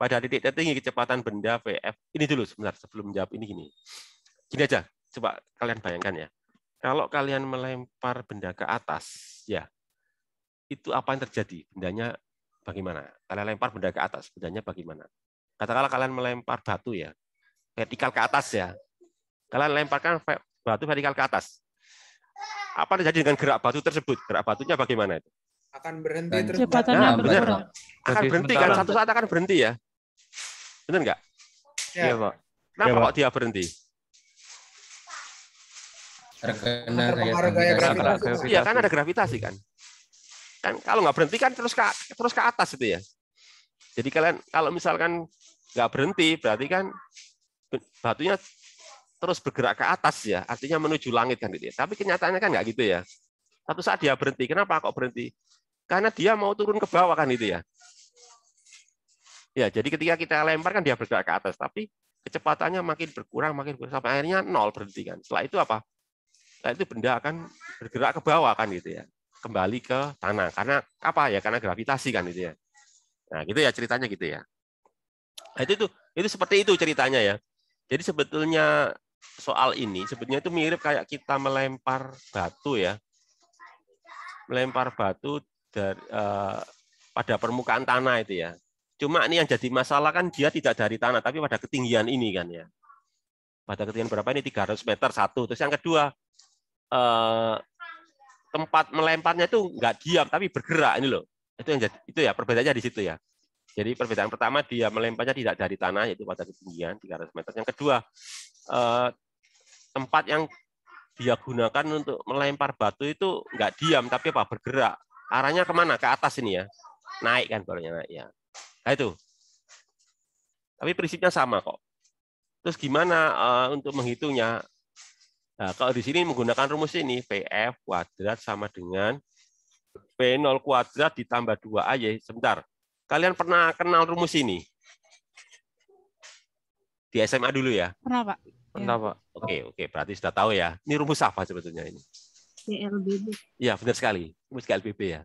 Pada titik tertinggi kecepatan benda VF, ini dulu sebentar sebelum jawab ini gini. Gini aja, coba kalian bayangkan ya. Kalau kalian melempar benda ke atas, ya itu apa yang terjadi? Bendanya bagaimana? Kalian lempar benda ke atas, bendanya bagaimana? Katakanlah kalian melempar batu ya, vertikal ke atas ya. Kalian lemparkan batu vertikal ke atas. Apa terjadi dengan gerak batu tersebut? Gerak batunya bagaimana itu? Akan berhenti terus. Nah, benar. Akan berhenti kan satu saat akan berhenti ya. Benar nggak? Ya. Iya, Pak. Kenapa ya, kok dia berhenti? karena gravitasi. Kan. Iya, kan ada gravitasi kan. Kan kalau nggak berhenti kan terus ke terus ke atas itu ya. Jadi kalian kalau misalkan nggak berhenti berarti kan batunya terus bergerak ke atas ya, artinya menuju langit kan gitu ya. Tapi kenyataannya kan nggak gitu ya. Satu saat dia berhenti. Kenapa kok berhenti? Karena dia mau turun ke bawah kan gitu ya. Ya, jadi ketika kita lempar kan dia bergerak ke atas, tapi kecepatannya makin berkurang, makin berkurang sampai akhirnya nol berhenti kan. Setelah itu apa? Setelah itu benda akan bergerak ke bawah kan gitu ya. Kembali ke tanah karena apa ya? Karena gravitasi kan gitu ya. Nah, gitu ya ceritanya gitu ya. Nah, itu itu itu seperti itu ceritanya ya. Jadi sebetulnya soal ini sebetulnya itu mirip kayak kita melempar batu ya. Melempar batu dari uh, eh, pada permukaan tanah itu ya. Cuma ini yang jadi masalah kan dia tidak dari tanah tapi pada ketinggian ini kan ya. Pada ketinggian berapa ini 300 meter satu. Terus yang kedua eh, tempat melemparnya itu enggak diam tapi bergerak ini loh. Itu yang jadi, itu ya perbedaannya di situ ya. Jadi perbedaan pertama dia melemparnya tidak dari tanah yaitu pada ketinggian 300 meter. Yang kedua eh, tempat yang dia gunakan untuk melempar batu itu nggak diam tapi apa bergerak. Arahnya kemana? Ke atas ini ya. Naik kan barunya naik ya. Nah itu. Tapi prinsipnya sama kok. Terus gimana eh, untuk menghitungnya? Nah, kalau di sini menggunakan rumus ini VF kuadrat sama dengan P0 kuadrat ditambah 2 ay sebentar Kalian pernah kenal rumus ini? Di SMA dulu ya? Pernah, Pak. Pernah, iya. Pak. Oke, oke. Berarti sudah tahu ya. Ini rumus apa sebetulnya ini? GLBB. ya benar sekali. Rumus GLBB ya.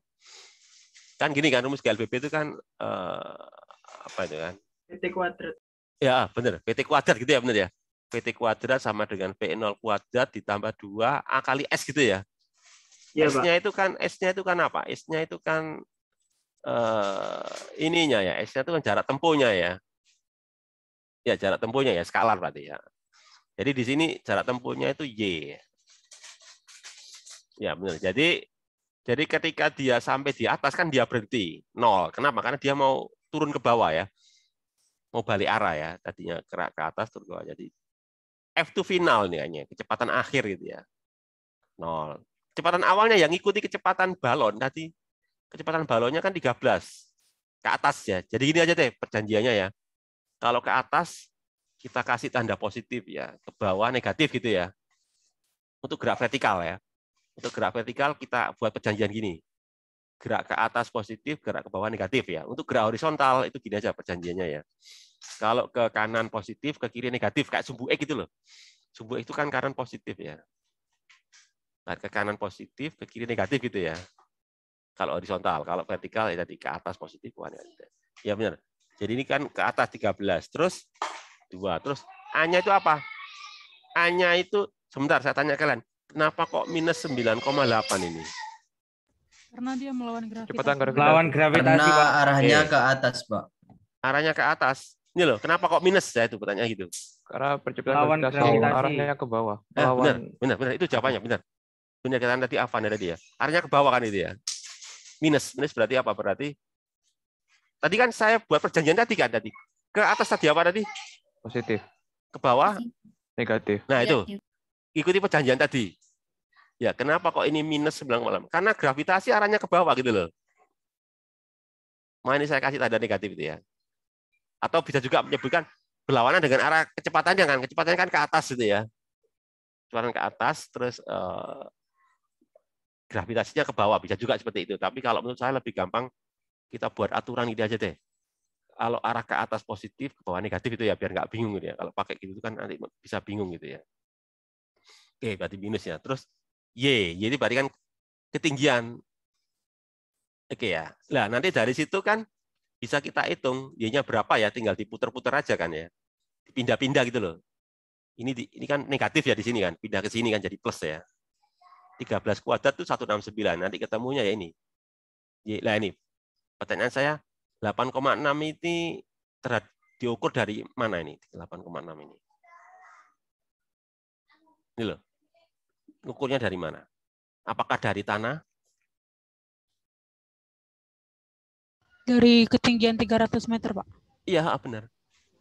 Kan gini kan, rumus GLBB itu kan eh, apa itu kan? PT kuadrat. Ya, benar. PT kuadrat gitu ya, benar ya. PT kuadrat sama dengan P0 kuadrat ditambah 2 A kali S gitu ya. Ya, S-nya itu kan S-nya itu kan apa? S-nya itu kan uh, ininya ya, s itu kan jarak tempuhnya ya. Ya, jarak tempuhnya ya, skalar berarti ya. Jadi di sini jarak tempuhnya itu Y. Ya, benar. Jadi jadi ketika dia sampai di atas kan dia berhenti nol. Kenapa? Karena dia mau turun ke bawah ya. Mau balik arah ya. Tadinya ke, ke atas turun ke bawah. Jadi F2 final nih kayaknya, kecepatan akhir gitu ya. Nol. Kecepatan awalnya yang ngikuti kecepatan balon tadi kecepatan balonnya kan 13 ke atas ya. Jadi gini aja deh perjanjiannya ya. Kalau ke atas kita kasih tanda positif ya, ke bawah negatif gitu ya. Untuk gerak vertikal ya. Untuk gerak vertikal kita buat perjanjian gini. Gerak ke atas positif, gerak ke bawah negatif ya. Untuk gerak horizontal itu gini aja perjanjiannya ya. Kalau ke kanan positif, ke kiri negatif kayak sumbu X e gitu loh. Sumbu X e itu kan kanan positif ya. Nah, ke kanan positif, ke kiri negatif gitu ya. Kalau horizontal, kalau vertikal ya tadi ke atas positif one. Ya benar. Jadi ini kan ke atas 13, terus dua, terus A-nya itu apa? A-nya itu sebentar saya tanya kalian, kenapa kok minus 9,8 ini? Karena dia melawan gravitasi. Cepetan, melawan gravitasi, Karena Pak. arahnya okay. ke atas, Pak. Arahnya ke atas. Ini loh, kenapa kok minus? Saya itu pertanyaan gitu. Karena percepatan lawan gravitasi, arahnya ke bawah. Eh, benar, benar, benar. Itu jawabannya, benar. Punya kita tadi Avan ya tadi ya. Arahnya ke bawah kan itu ya minus. Minus berarti apa? Berarti tadi kan saya buat perjanjian tadi kan tadi. Ke atas tadi apa tadi? Positif. Ke bawah? Negatif. Nah, itu. Ikuti perjanjian tadi. Ya, kenapa kok ini minus sebelang malam? Karena gravitasi arahnya ke bawah gitu loh. Nah, ini saya kasih tanda negatif itu ya. Atau bisa juga menyebutkan berlawanan dengan arah kecepatannya kan. Kecepatannya kan ke atas gitu ya. Kecepatan ke atas terus uh, gravitasinya ke bawah bisa juga seperti itu. Tapi kalau menurut saya lebih gampang kita buat aturan ini aja deh. Kalau arah ke atas positif, ke bawah negatif itu ya biar nggak bingung gitu ya. Kalau pakai gitu kan nanti bisa bingung gitu ya. Oke, berarti minus ya. Terus Y, jadi berarti kan ketinggian. Oke ya. Nah, nanti dari situ kan bisa kita hitung Y-nya berapa ya, tinggal diputer-puter aja kan ya. Pindah-pindah gitu loh. Ini di, ini kan negatif ya di sini kan, pindah ke sini kan jadi plus ya. 13 kuadrat itu 169. Nanti ketemunya ya ini. Nah ini, pertanyaan saya, 8,6 ini terhad, diukur dari mana ini? 8,6 ini. Ini loh. Ukurnya dari mana? Apakah dari tanah? Dari ketinggian 300 meter, Pak. Iya, ah, benar.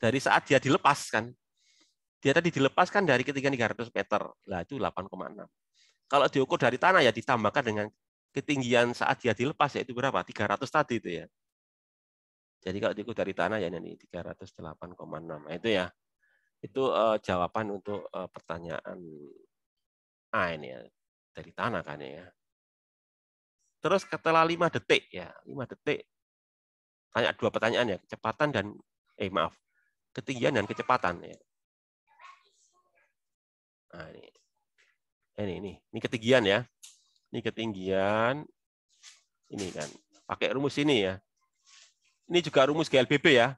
Dari saat dia dilepaskan. Dia tadi dilepaskan dari ketinggian 300 meter. Lah, itu 8,6. Kalau diukur dari tanah ya ditambahkan dengan ketinggian saat dia dilepas yaitu berapa? 300 tadi itu ya. Jadi kalau diukur dari tanah ya ini 308,6. Nah, itu ya. Itu uh, jawaban untuk uh, pertanyaan A ini ya. Dari tanah kan ya. Terus setelah 5 detik ya, 5 detik tanya dua pertanyaan ya, kecepatan dan eh maaf, ketinggian dan kecepatan ya. Nah, ini ini eh, ini ini ketinggian ya ini ketinggian ini kan pakai rumus ini ya ini juga rumus GLBB ya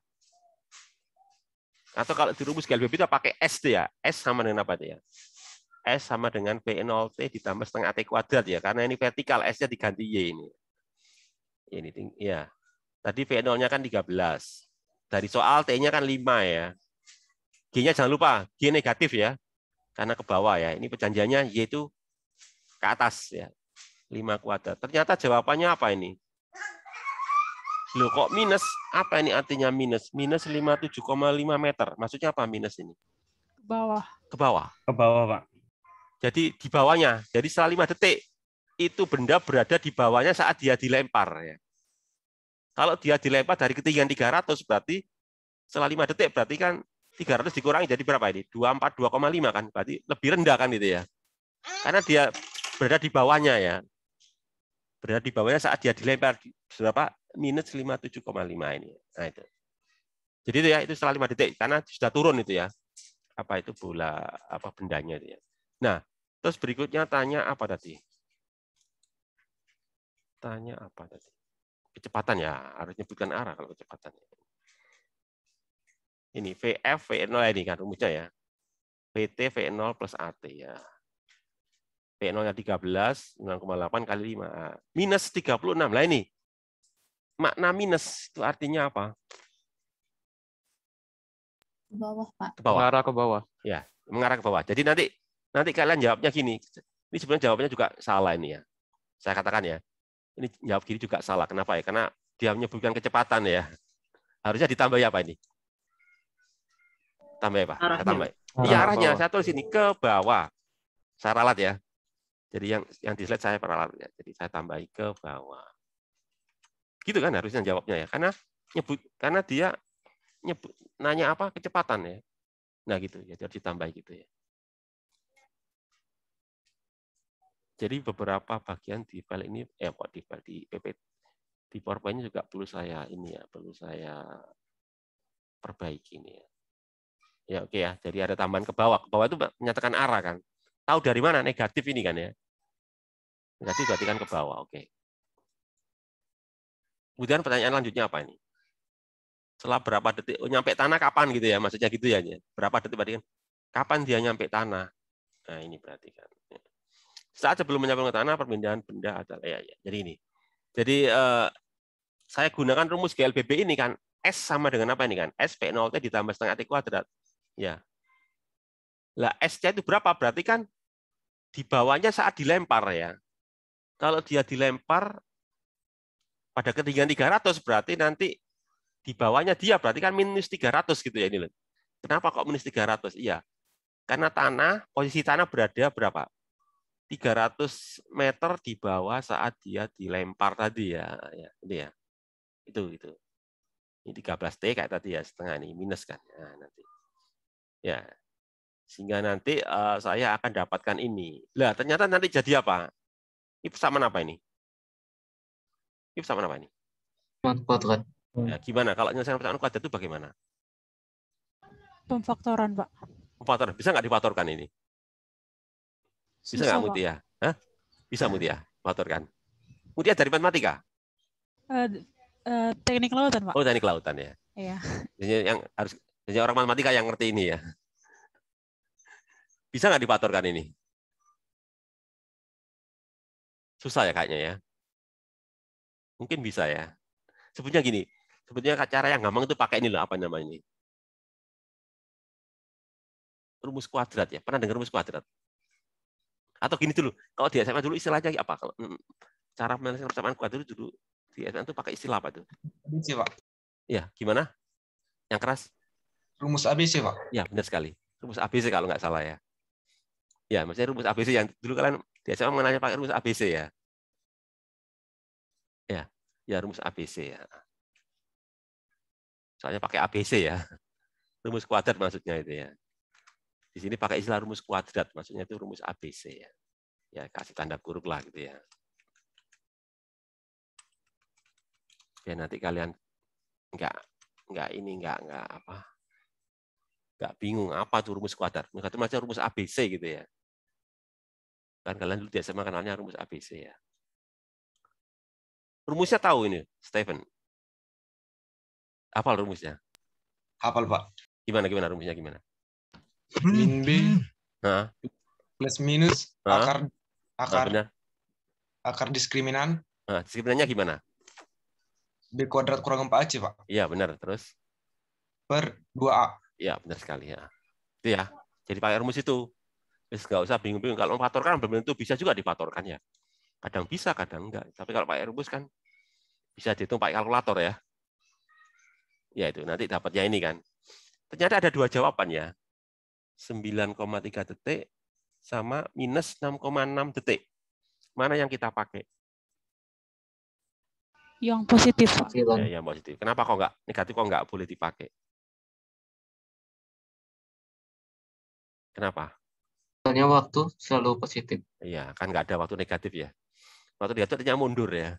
atau kalau di rumus GLBB itu pakai S ya S sama dengan apa ya S sama dengan P0T ditambah setengah T kuadrat ya karena ini vertikal S-nya diganti Y ini ini tinggi ya tadi P0-nya kan 13 dari soal T-nya kan 5 ya G-nya jangan lupa G negatif ya karena ke bawah ya. Ini perjanjiannya Y itu ke atas ya. 5 kuadrat. Ternyata jawabannya apa ini? Loh kok minus? Apa ini artinya minus? Minus 57,5 meter. Maksudnya apa minus ini? Ke bawah. Ke bawah. Ke bawah, Pak. Jadi di bawahnya. Jadi setelah 5 detik itu benda berada di bawahnya saat dia dilempar ya. Kalau dia dilempar dari ketinggian 300 berarti setelah 5 detik berarti kan 300 dikurangi jadi berapa ini? 242,5 kan? Berarti lebih rendah kan itu ya. Karena dia berada di bawahnya ya. Berada di bawahnya saat dia dilempar berapa? Minus 57,5 ini. Nah itu. Jadi itu ya itu setelah 5 detik karena sudah turun itu ya. Apa itu bola apa bendanya itu ya. Nah, terus berikutnya tanya apa tadi? Tanya apa tadi? Kecepatan ya, harus nyebutkan arah kalau kecepatan. Ya ini VF V0 eh, ini kan rumusnya ya. VT V0 plus AT ya. V0-nya 13, 9,8 kali 5. Ah, minus 36. Lah ini. Makna minus itu artinya apa? Ke bawah, Pak. Ke bawah. Mengarah ke bawah. Ya, mengarah ke bawah. Jadi nanti nanti kalian jawabnya gini. Ini sebenarnya jawabnya juga salah ini ya. Saya katakan ya. Ini jawab gini juga salah. Kenapa ya? Karena dia menyebutkan kecepatan ya. Harusnya ditambah apa ya, ini? Tambah ya, Pak. Arahnya. Saya tambah. Iya, arah arahnya. Bawah. Saya tulis ini ke bawah. Saya ralat ya. Jadi yang yang di slide saya peralat ya. Jadi saya tambahi ke bawah. Gitu kan harusnya jawabnya ya. Karena nyebut karena dia nyebut nanya apa kecepatan ya. Nah gitu ya, jadi ditambah gitu ya. Jadi beberapa bagian di file ini, eh kok di file di PP, di PowerPoint juga perlu saya ini ya, perlu saya perbaiki ini ya. Ya oke okay ya. Jadi ada tambahan ke bawah. Ke bawah itu menyatakan arah kan. Tahu dari mana negatif ini kan ya. Negatif berarti kan ke bawah. Oke. Okay. Kemudian pertanyaan lanjutnya apa ini? Setelah berapa detik oh, nyampe tanah kapan gitu ya? Maksudnya gitu ya. Berapa detik berarti kan kapan dia nyampe tanah? Nah, ini berarti kan. Saat sebelum menyambung ke tanah perpindahan benda adalah ya, ya. Jadi ini. Jadi eh, saya gunakan rumus GLBB ini kan S sama dengan apa ini kan? S P0 T ditambah setengah T kuadrat Ya. Lah S-nya itu berapa? Berarti kan di bawahnya saat dilempar ya. Kalau dia dilempar pada ketinggian 300 berarti nanti di bawahnya dia berarti kan minus 300 gitu ya ini. Kenapa kok minus 300? Iya. Karena tanah, posisi tanah berada berapa? 300 meter di bawah saat dia dilempar tadi ya. ya ini ya. Itu itu. Ini 13T kayak tadi ya, setengah ini minus kan. Nah, nanti. Ya. Sehingga nanti uh, saya akan dapatkan ini. Lah, ternyata nanti jadi apa? Ini sama apa ini? Ini sama apa ini? Kuadrat. Ya, gimana kalau nyelesaikan persamaan kuadrat itu bagaimana? Pemfaktoran, Pak. Pemfaktoran. Bisa nggak difaktorkan ini? Bisa nggak Mutia? Hah? Bisa eh. Mutia, faktorkan. Mutia dari matematika? Uh, uh, teknik lautan, Pak. Oh, teknik lautan ya. Iya. yang harus jadi orang matematika yang ngerti ini ya. Bisa nggak dipatorkan ini? Susah ya kayaknya ya. Mungkin bisa ya. Sebetulnya gini, sebetulnya cara yang gampang itu pakai ini loh, apa namanya ini? Rumus kuadrat ya. Pernah dengar rumus kuadrat? Atau gini dulu, kalau di SMA dulu istilahnya apa? Mm, cara menyelesaikan persamaan kuadrat dulu di SMA itu pakai istilah apa itu? Ya, iya, gimana? Yang keras? rumus ABC, Pak. Ya, benar sekali. Rumus ABC kalau nggak salah ya. Ya, maksudnya rumus ABC yang dulu kalian biasanya SMA mengenalnya pakai rumus ABC ya. Ya, ya rumus ABC ya. Soalnya pakai ABC ya. Rumus kuadrat maksudnya itu ya. Di sini pakai istilah rumus kuadrat, maksudnya itu rumus ABC ya. Ya, kasih tanda kurung lah gitu ya. Ya nanti kalian nggak nggak ini nggak nggak apa nggak bingung apa tuh rumus kuadrat. mereka tuh macam rumus ABC gitu ya. Kan kalian dulu biasa kenalnya rumus ABC ya. Rumusnya tahu ini, Stephen. apa rumusnya? Hafal, Pak. Gimana gimana rumusnya gimana? Min B plus minus nah. akar akar nah, akar diskriminan. Nah, diskriminannya gimana? B kuadrat kurang 4 aja, Pak. Iya, benar. Terus? Per 2A. Ya, benar sekali ya. Itu ya. Jadi pakai rumus itu. Terus nggak usah bingung-bingung. Kalau memfaktorkan, belum tentu bisa juga difatorkan ya. Kadang bisa, kadang enggak. Tapi kalau pakai rumus kan bisa dihitung pakai kalkulator ya. Ya itu nanti dapatnya ini kan. Ternyata ada dua jawaban ya. 9,3 detik sama minus 6,6 detik. Mana yang kita pakai? Yang positif. Ya, yang positif. Kenapa kok enggak? Negatif kok enggak boleh dipakai? Kenapa? Soalnya waktu selalu positif. Iya, kan nggak ada waktu negatif ya. Waktu negatif artinya mundur ya.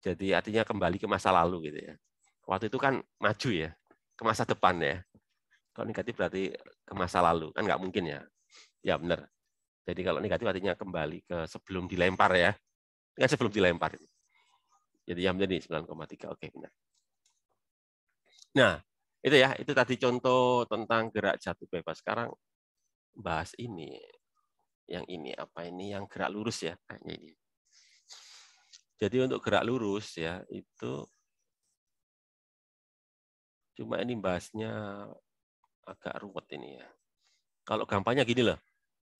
Jadi artinya kembali ke masa lalu gitu ya. Waktu itu kan maju ya, ke masa depan ya. Kalau negatif berarti ke masa lalu, kan nggak mungkin ya. Ya benar. Jadi kalau negatif artinya kembali ke sebelum dilempar ya. Ini Kan sebelum dilempar. Jadi yang menjadi 9,3. Oke, benar. Nah, itu ya itu tadi contoh tentang gerak jatuh bebas sekarang bahas ini yang ini apa ini yang gerak lurus ya ini jadi untuk gerak lurus ya itu cuma ini bahasnya agak ruwet ini ya kalau gampangnya gini loh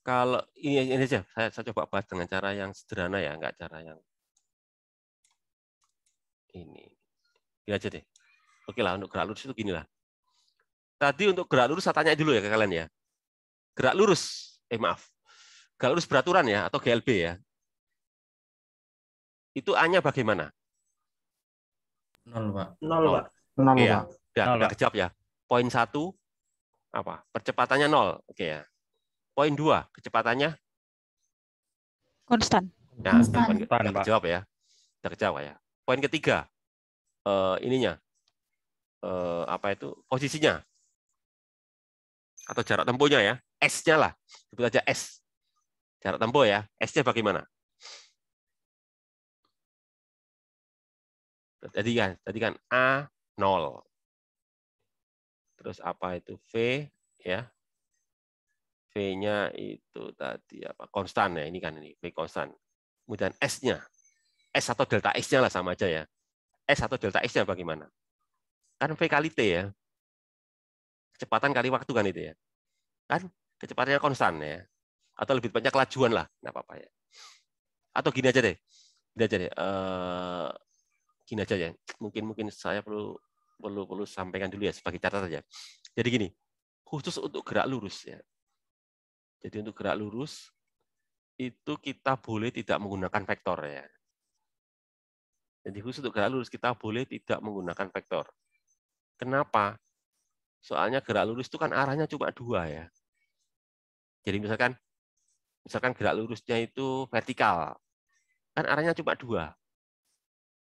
kalau ini, ini aja saya, saya coba bahas dengan cara yang sederhana ya enggak cara yang ini gini aja deh Oke lah, untuk gerak lurus itu gini lah. Tadi untuk gerak lurus saya tanya dulu ya ke kalian ya. Gerak lurus, eh maaf, gerak lurus beraturan ya, atau GLB ya. Itu A-nya bagaimana? Nol, Pak. Nol, Pak. Nol, iya, Pak. Ya, udah, nol, udah kejawab ya. Poin satu, apa? Percepatannya nol. Oke ya. Poin dua, kecepatannya? Konstan. Nah, Konstan. Udah, udah kejawab ya. Udah kejawab ya. Poin ketiga, uh, ininya eh, apa itu posisinya atau jarak tempuhnya ya s-nya lah sebut aja s jarak tempuh ya s-nya bagaimana tadi kan tadi kan a 0 terus apa itu v ya v-nya itu tadi apa konstan ya ini kan ini v konstan kemudian s-nya s atau delta s nya lah sama aja ya s atau delta s nya bagaimana kan V kali T ya. Kecepatan kali waktu kan itu ya. Kan kecepatannya konstan ya. Atau lebih banyak kelajuan lah, nggak apa-apa ya. Atau gini aja deh. Gini aja deh. Uh, gini aja ya. Mungkin mungkin saya perlu perlu perlu sampaikan dulu ya sebagai catatan ya. Jadi gini, khusus untuk gerak lurus ya. Jadi untuk gerak lurus itu kita boleh tidak menggunakan vektor ya. Jadi khusus untuk gerak lurus kita boleh tidak menggunakan vektor. Kenapa? Soalnya gerak lurus itu kan arahnya cuma dua ya. Jadi misalkan misalkan gerak lurusnya itu vertikal, kan arahnya cuma dua.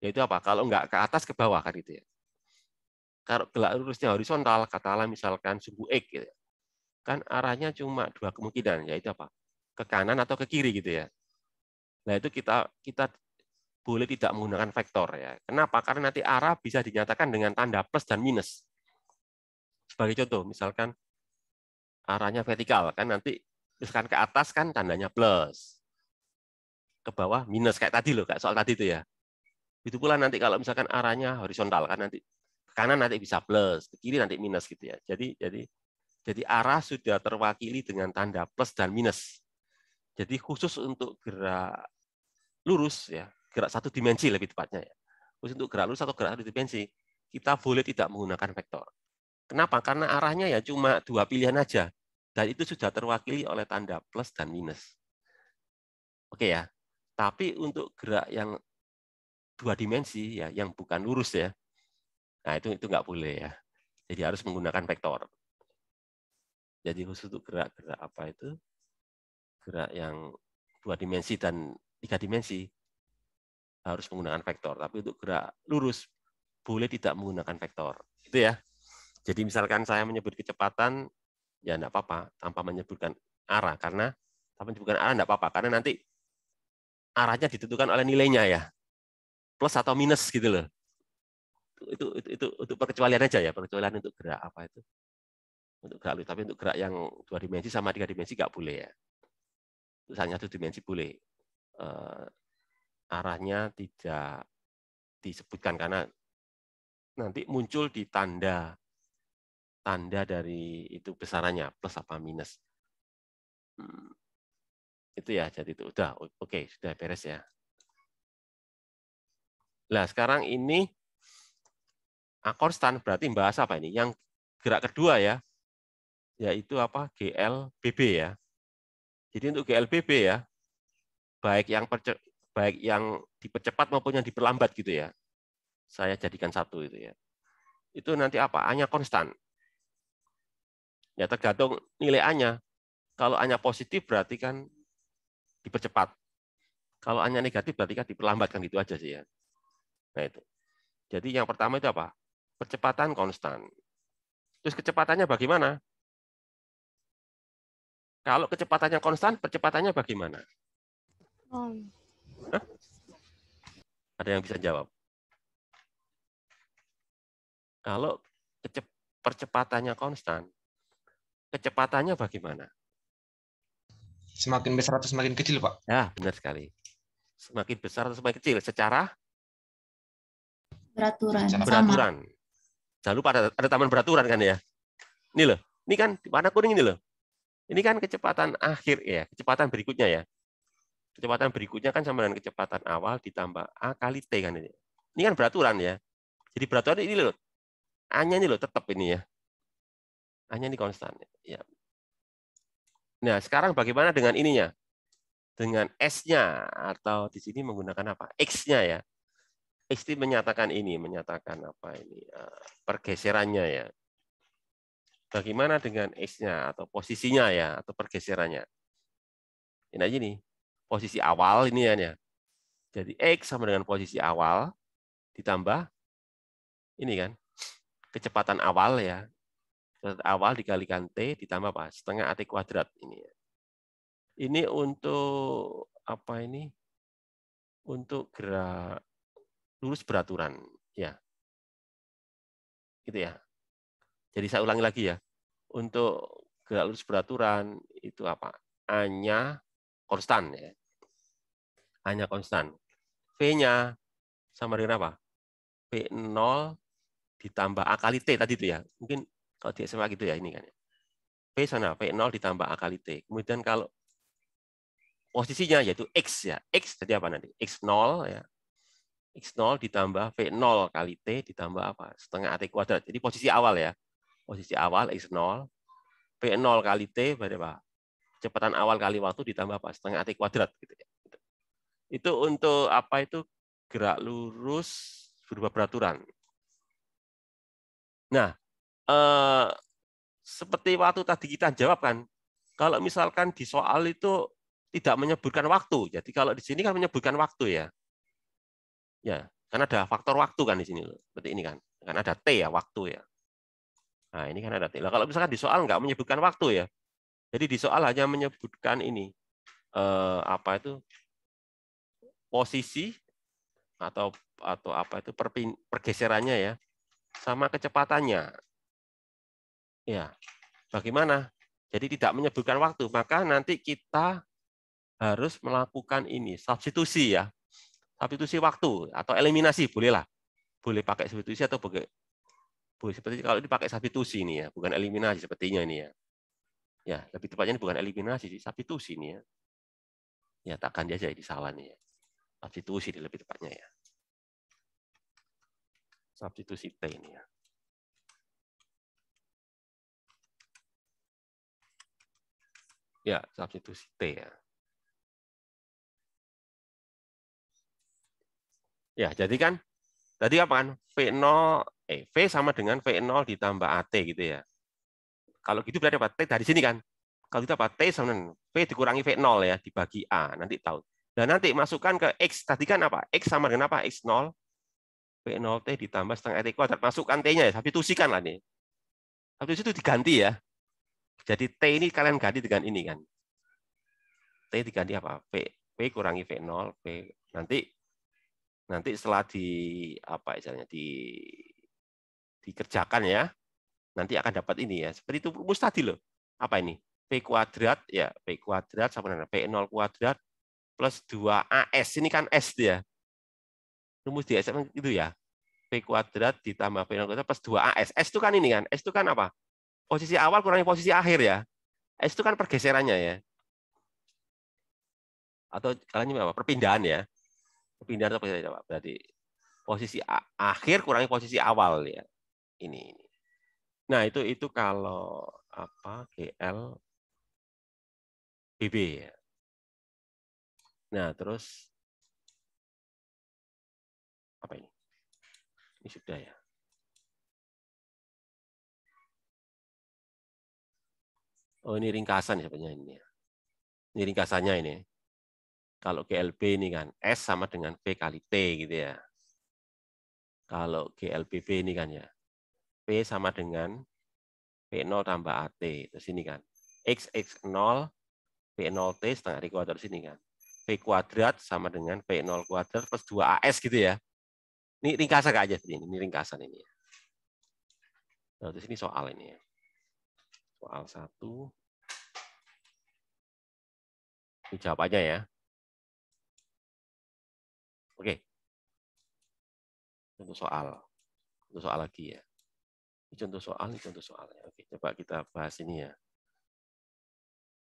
Yaitu apa? Kalau enggak ke atas ke bawah kan gitu ya. Kalau gerak lurusnya horizontal, katalah misalkan sumbu X gitu ya. Kan arahnya cuma dua kemungkinan, yaitu apa? Ke kanan atau ke kiri gitu ya. Nah, itu kita kita boleh tidak menggunakan vektor ya. Kenapa? Karena nanti arah bisa dinyatakan dengan tanda plus dan minus. Sebagai contoh, misalkan arahnya vertikal kan nanti misalkan ke atas kan tandanya plus. Ke bawah minus kayak tadi loh, kayak soal tadi itu ya. Itu pula nanti kalau misalkan arahnya horizontal kan nanti ke kanan nanti bisa plus, ke kiri nanti minus gitu ya. Jadi jadi jadi arah sudah terwakili dengan tanda plus dan minus. Jadi khusus untuk gerak lurus ya gerak satu dimensi lebih tepatnya ya. Khusus untuk gerak lurus atau gerak satu dimensi, kita boleh tidak menggunakan vektor. Kenapa? Karena arahnya ya cuma dua pilihan aja. Dan itu sudah terwakili oleh tanda plus dan minus. Oke ya. Tapi untuk gerak yang dua dimensi ya, yang bukan lurus ya. Nah, itu itu nggak boleh ya. Jadi harus menggunakan vektor. Jadi khusus untuk gerak-gerak apa itu? Gerak yang dua dimensi dan tiga dimensi harus menggunakan vektor, tapi untuk gerak lurus boleh tidak menggunakan vektor. Itu ya. Jadi misalkan saya menyebut kecepatan, ya enggak apa-apa tanpa menyebutkan arah karena tanpa menyebutkan arah enggak apa-apa karena nanti arahnya ditentukan oleh nilainya ya. Plus atau minus gitu loh. Itu itu itu untuk perkecualian aja ya, perkecualian untuk gerak apa itu. Untuk gerak lurus, tapi untuk gerak yang dua dimensi sama tiga dimensi enggak boleh ya. Misalnya satu dimensi boleh eh, arahnya tidak disebutkan karena nanti muncul di tanda tanda dari itu besarannya plus apa minus hmm. itu ya jadi itu udah oke okay, sudah beres ya nah sekarang ini akor stand berarti bahasa apa ini yang gerak kedua ya yaitu apa GLBB ya jadi untuk GLBB ya baik yang baik yang dipercepat maupun yang diperlambat gitu ya. Saya jadikan satu itu ya. Itu nanti apa? A-nya konstan. Ya tergantung nilai A-nya. Kalau A-nya positif berarti kan dipercepat. Kalau A-nya negatif berarti kan diperlambat kan gitu aja sih ya. Nah itu. Jadi yang pertama itu apa? Percepatan konstan. Terus kecepatannya bagaimana? Kalau kecepatannya konstan, percepatannya bagaimana? Oh. Ada yang bisa jawab? Kalau percepatannya konstan, kecepatannya bagaimana? Semakin besar atau semakin kecil, Pak? Ya, benar sekali. Semakin besar atau semakin kecil secara beraturan. Beraturan. Sama. Jangan lupa ada, ada taman beraturan kan ya. Ini loh, ini kan warna kuning ini loh. Ini kan kecepatan akhir ya, kecepatan berikutnya ya kecepatan berikutnya kan sama dengan kecepatan awal ditambah A kali T kan ini. Ini kan beraturan ya. Jadi beraturan ini loh. A-nya ini loh tetap ini ya. A-nya ini konstan. Ya. Nah, sekarang bagaimana dengan ininya? Dengan S-nya atau di sini menggunakan apa? X-nya ya. X ini menyatakan ini, menyatakan apa ini? Eh, pergeserannya ya. Bagaimana dengan X-nya atau posisinya ya atau pergeserannya? Ini aja nih posisi awal ini ya. Jadi X sama dengan posisi awal ditambah ini kan kecepatan awal ya. Kecepatan awal dikalikan T ditambah apa? Setengah AT kuadrat ini ya. Ini untuk apa ini? Untuk gerak lurus beraturan ya. Gitu ya. Jadi saya ulangi lagi ya. Untuk gerak lurus beraturan itu apa? hanya nya konstan ya hanya konstan. V-nya sama dengan apa? V0 ditambah A kali T tadi itu ya. Mungkin kalau di SMA gitu ya ini kan. V sana, V0 ditambah A kali T. Kemudian kalau posisinya yaitu X ya. X jadi apa nanti? X0 ya. X0 ditambah V0 kali T ditambah apa? Setengah AT kuadrat. Jadi posisi awal ya. Posisi awal X0. V0 kali T berarti apa? Kecepatan awal kali waktu ditambah apa? Setengah AT kuadrat. Gitu ya itu untuk apa itu gerak lurus berubah peraturan. Nah, eh, seperti waktu tadi kita jawab kan, kalau misalkan di soal itu tidak menyebutkan waktu, jadi kalau di sini kan menyebutkan waktu ya, ya karena ada faktor waktu kan di sini seperti ini kan, karena ada t ya waktu ya. Nah ini kan ada t. Nah, kalau misalkan di soal nggak menyebutkan waktu ya, jadi di soal hanya menyebutkan ini eh, apa itu posisi atau atau apa itu perpin, pergeserannya ya sama kecepatannya. Ya. Bagaimana? Jadi tidak menyebutkan waktu, maka nanti kita harus melakukan ini substitusi ya. Substitusi waktu atau eliminasi bolehlah. Boleh pakai substitusi atau boleh seperti kalau dipakai substitusi ini ya, bukan eliminasi sepertinya ini ya. Ya, lebih tepatnya ini bukan eliminasi substitusi ini ya. Ya, takkan dia jadi salah nih ya. Substitusi di lebih tepatnya ya. Substitusi T ini ya. Ya, substitusi T ya. Ya, jadi kan tadi apa kan? V0 eh V sama dengan V0 ditambah AT gitu ya. Kalau gitu berarti apa T dari sini kan. Kalau kita apa T sama dengan V dikurangi V0 ya dibagi A. Nanti tahu dan nah, nanti masukkan ke X. Tadi kan apa? X sama dengan apa? X0. P0T ditambah setengah T kuadrat. Masukkan T-nya ya. Substitusikan lah nih. Tapi itu diganti ya. Jadi T ini kalian ganti dengan ini kan. T diganti apa? P. P kurangi p 0 P. Nanti nanti setelah di apa istilahnya di dikerjakan ya nanti akan dapat ini ya seperti itu rumus tadi loh apa ini p kuadrat ya p kuadrat sama dengan p nol kuadrat plus 2AS. Ini kan S dia. Ya. Rumus di SF kan itu ya. P kuadrat ditambah P kuadrat plus 2AS. S itu kan ini kan. S itu kan apa? Posisi awal kurangi posisi akhir ya. S itu kan pergeserannya ya. Atau kalian apa? Perpindahan ya. Perpindahan atau pergeseran apa? Berarti posisi akhir kurangi posisi awal ya. Ini ini. Nah, itu itu kalau apa GL BB ya. Nah, terus apa ini? Ini sudah ya. Oh, ini ringkasan sebenarnya ini. Ya? Ini ringkasannya ini. Ya? Kalau GLB ini kan S sama dengan P kali T gitu ya. Kalau GLBB ini kan ya. P sama dengan P0 tambah AT. Terus ini kan. xx 0 p P0T setengah terus ini kan v kuadrat sama dengan v 0 kuadrat plus 2AS gitu ya. Ini ringkasan aja sih ini ringkasan ini ya. Nah, terus ini soal ini ya. Soal satu. Ini jawabannya ya. Oke. Untuk soal. Untuk soal lagi ya. Ini contoh soal, ini contoh soalnya. Oke, coba kita bahas ini ya.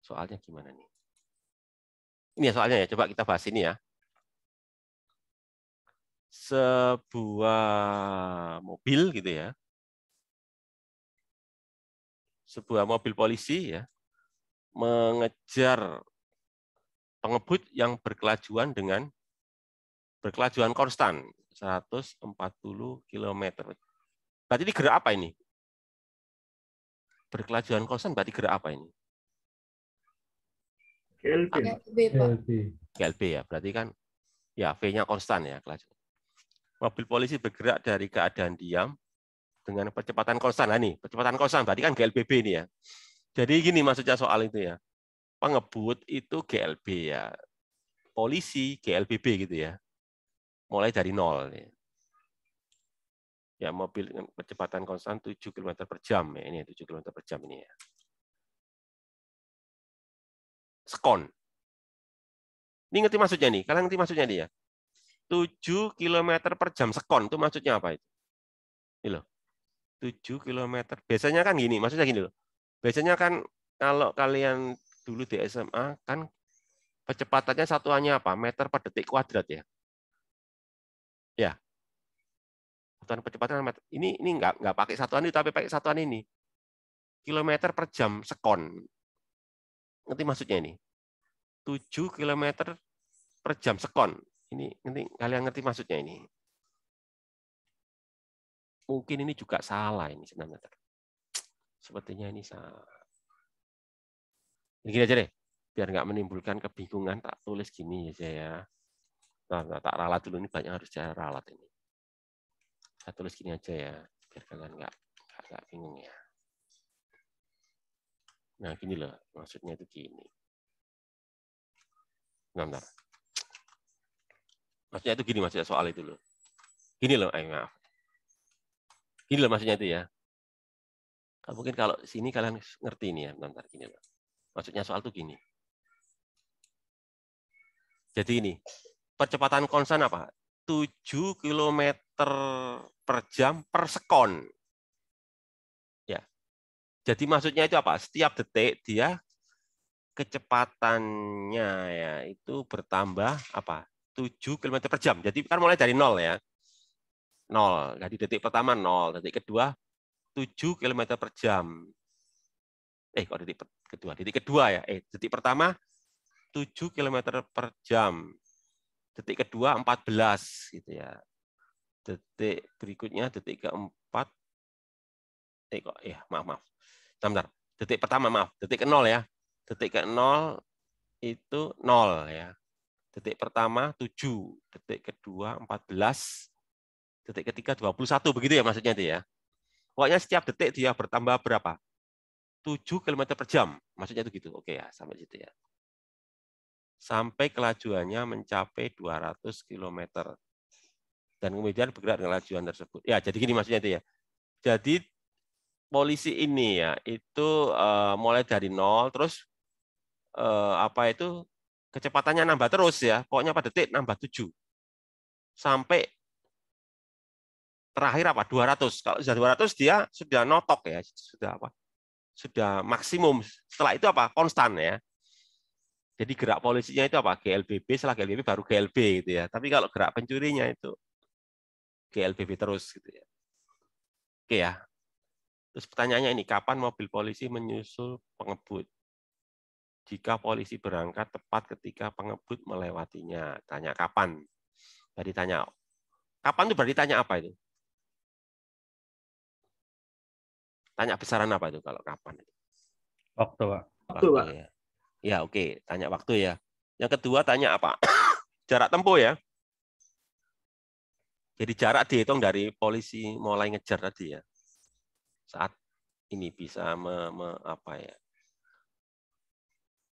Soalnya gimana nih? Ini ya soalnya ya, coba kita bahas ini ya. Sebuah mobil gitu ya. Sebuah mobil polisi ya mengejar pengebut yang berkelajuan dengan berkelajuan konstan 140 km. Berarti ini gerak apa ini? Berkelajuan konstan berarti gerak apa ini? KLP. KLP, ya, berarti kan ya V-nya konstan ya. Mobil polisi bergerak dari keadaan diam dengan percepatan konstan. Nah, nih, percepatan konstan berarti kan GLBB ini ya. Jadi gini maksudnya soal itu ya. Pengebut itu GLB ya. Polisi GLBB gitu ya. Mulai dari nol. Ya ya mobil dengan kecepatan konstan 7 km per jam ya ini 7 ya, km per jam ini ya sekon. Ini ngerti maksudnya nih? Kalian ngerti maksudnya dia, ya? 7 km per jam sekon itu maksudnya apa itu? Ini loh. 7 km. Biasanya kan gini, maksudnya gini loh. Biasanya kan kalau kalian dulu di SMA kan kecepatannya satuannya apa? Meter per detik kuadrat ya. Ya. Satuan kecepatan meter. Ini ini enggak enggak pakai satuan itu tapi pakai satuan ini. Kilometer per jam sekon. Ngerti maksudnya ini? 7 km per jam sekon. Ini nanti kalian ngerti maksudnya ini. Mungkin ini juga salah ini 9 meter. Sepertinya ini salah. Ini gini aja deh, biar nggak menimbulkan kebingungan tak tulis gini aja ya. Nah, nah, tak ralat dulu ini banyak harus saya ralat ini. Saya tulis gini aja ya, biar kalian nggak nggak bingung ya. Nah, gini lah maksudnya itu gini. Nah, bentar. Maksudnya itu gini, maksudnya soal itu loh. Gini loh, eh, maaf. Gini loh maksudnya itu ya. Mungkin kalau sini kalian ngerti ini ya, bentar, gini loh. Maksudnya soal itu gini. Jadi ini, percepatan konstan apa? 7 km per jam per sekon. Jadi maksudnya itu apa? Setiap detik dia kecepatannya ya itu bertambah apa? 7 km per jam. Jadi kan mulai dari nol ya. Nol. Jadi nah, detik pertama nol, detik kedua 7 km per jam. Eh, kok detik kedua? Detik kedua ya. Eh, detik pertama 7 km per jam. Detik kedua 14 gitu ya. Detik berikutnya detik keempat eh kok ya maaf maaf bentar, bentar. detik pertama maaf detik ke nol ya detik ke nol itu nol ya detik pertama 7 detik kedua 14 detik ketiga 21 begitu ya maksudnya itu ya pokoknya setiap detik dia bertambah berapa 7 km per jam maksudnya itu gitu oke ya sampai situ ya sampai kelajuannya mencapai 200 km dan kemudian bergerak dengan kelajuan tersebut. Ya, jadi gini maksudnya itu ya. Jadi polisi ini ya itu uh, mulai dari nol terus uh, apa itu kecepatannya nambah terus ya pokoknya pada detik nambah 7 sampai terakhir apa 200 kalau sudah 200 dia sudah notok ya sudah apa sudah maksimum setelah itu apa konstan ya jadi gerak polisinya itu apa? GLBB, setelah GLBB baru GLB gitu ya. Tapi kalau gerak pencurinya itu GLBB terus gitu ya. Oke ya, Terus pertanyaannya ini, kapan mobil polisi menyusul pengebut? Jika polisi berangkat tepat ketika pengebut melewatinya. Tanya kapan? Berarti tanya, kapan itu berarti tanya apa itu? Tanya besaran apa itu kalau kapan? Waktu, Pak. Waktu, Pak. Ya, ya oke. Okay. Tanya waktu ya. Yang kedua tanya apa? jarak tempuh ya. Jadi jarak dihitung dari polisi mulai ngejar tadi ya saat ini bisa me, me, apa ya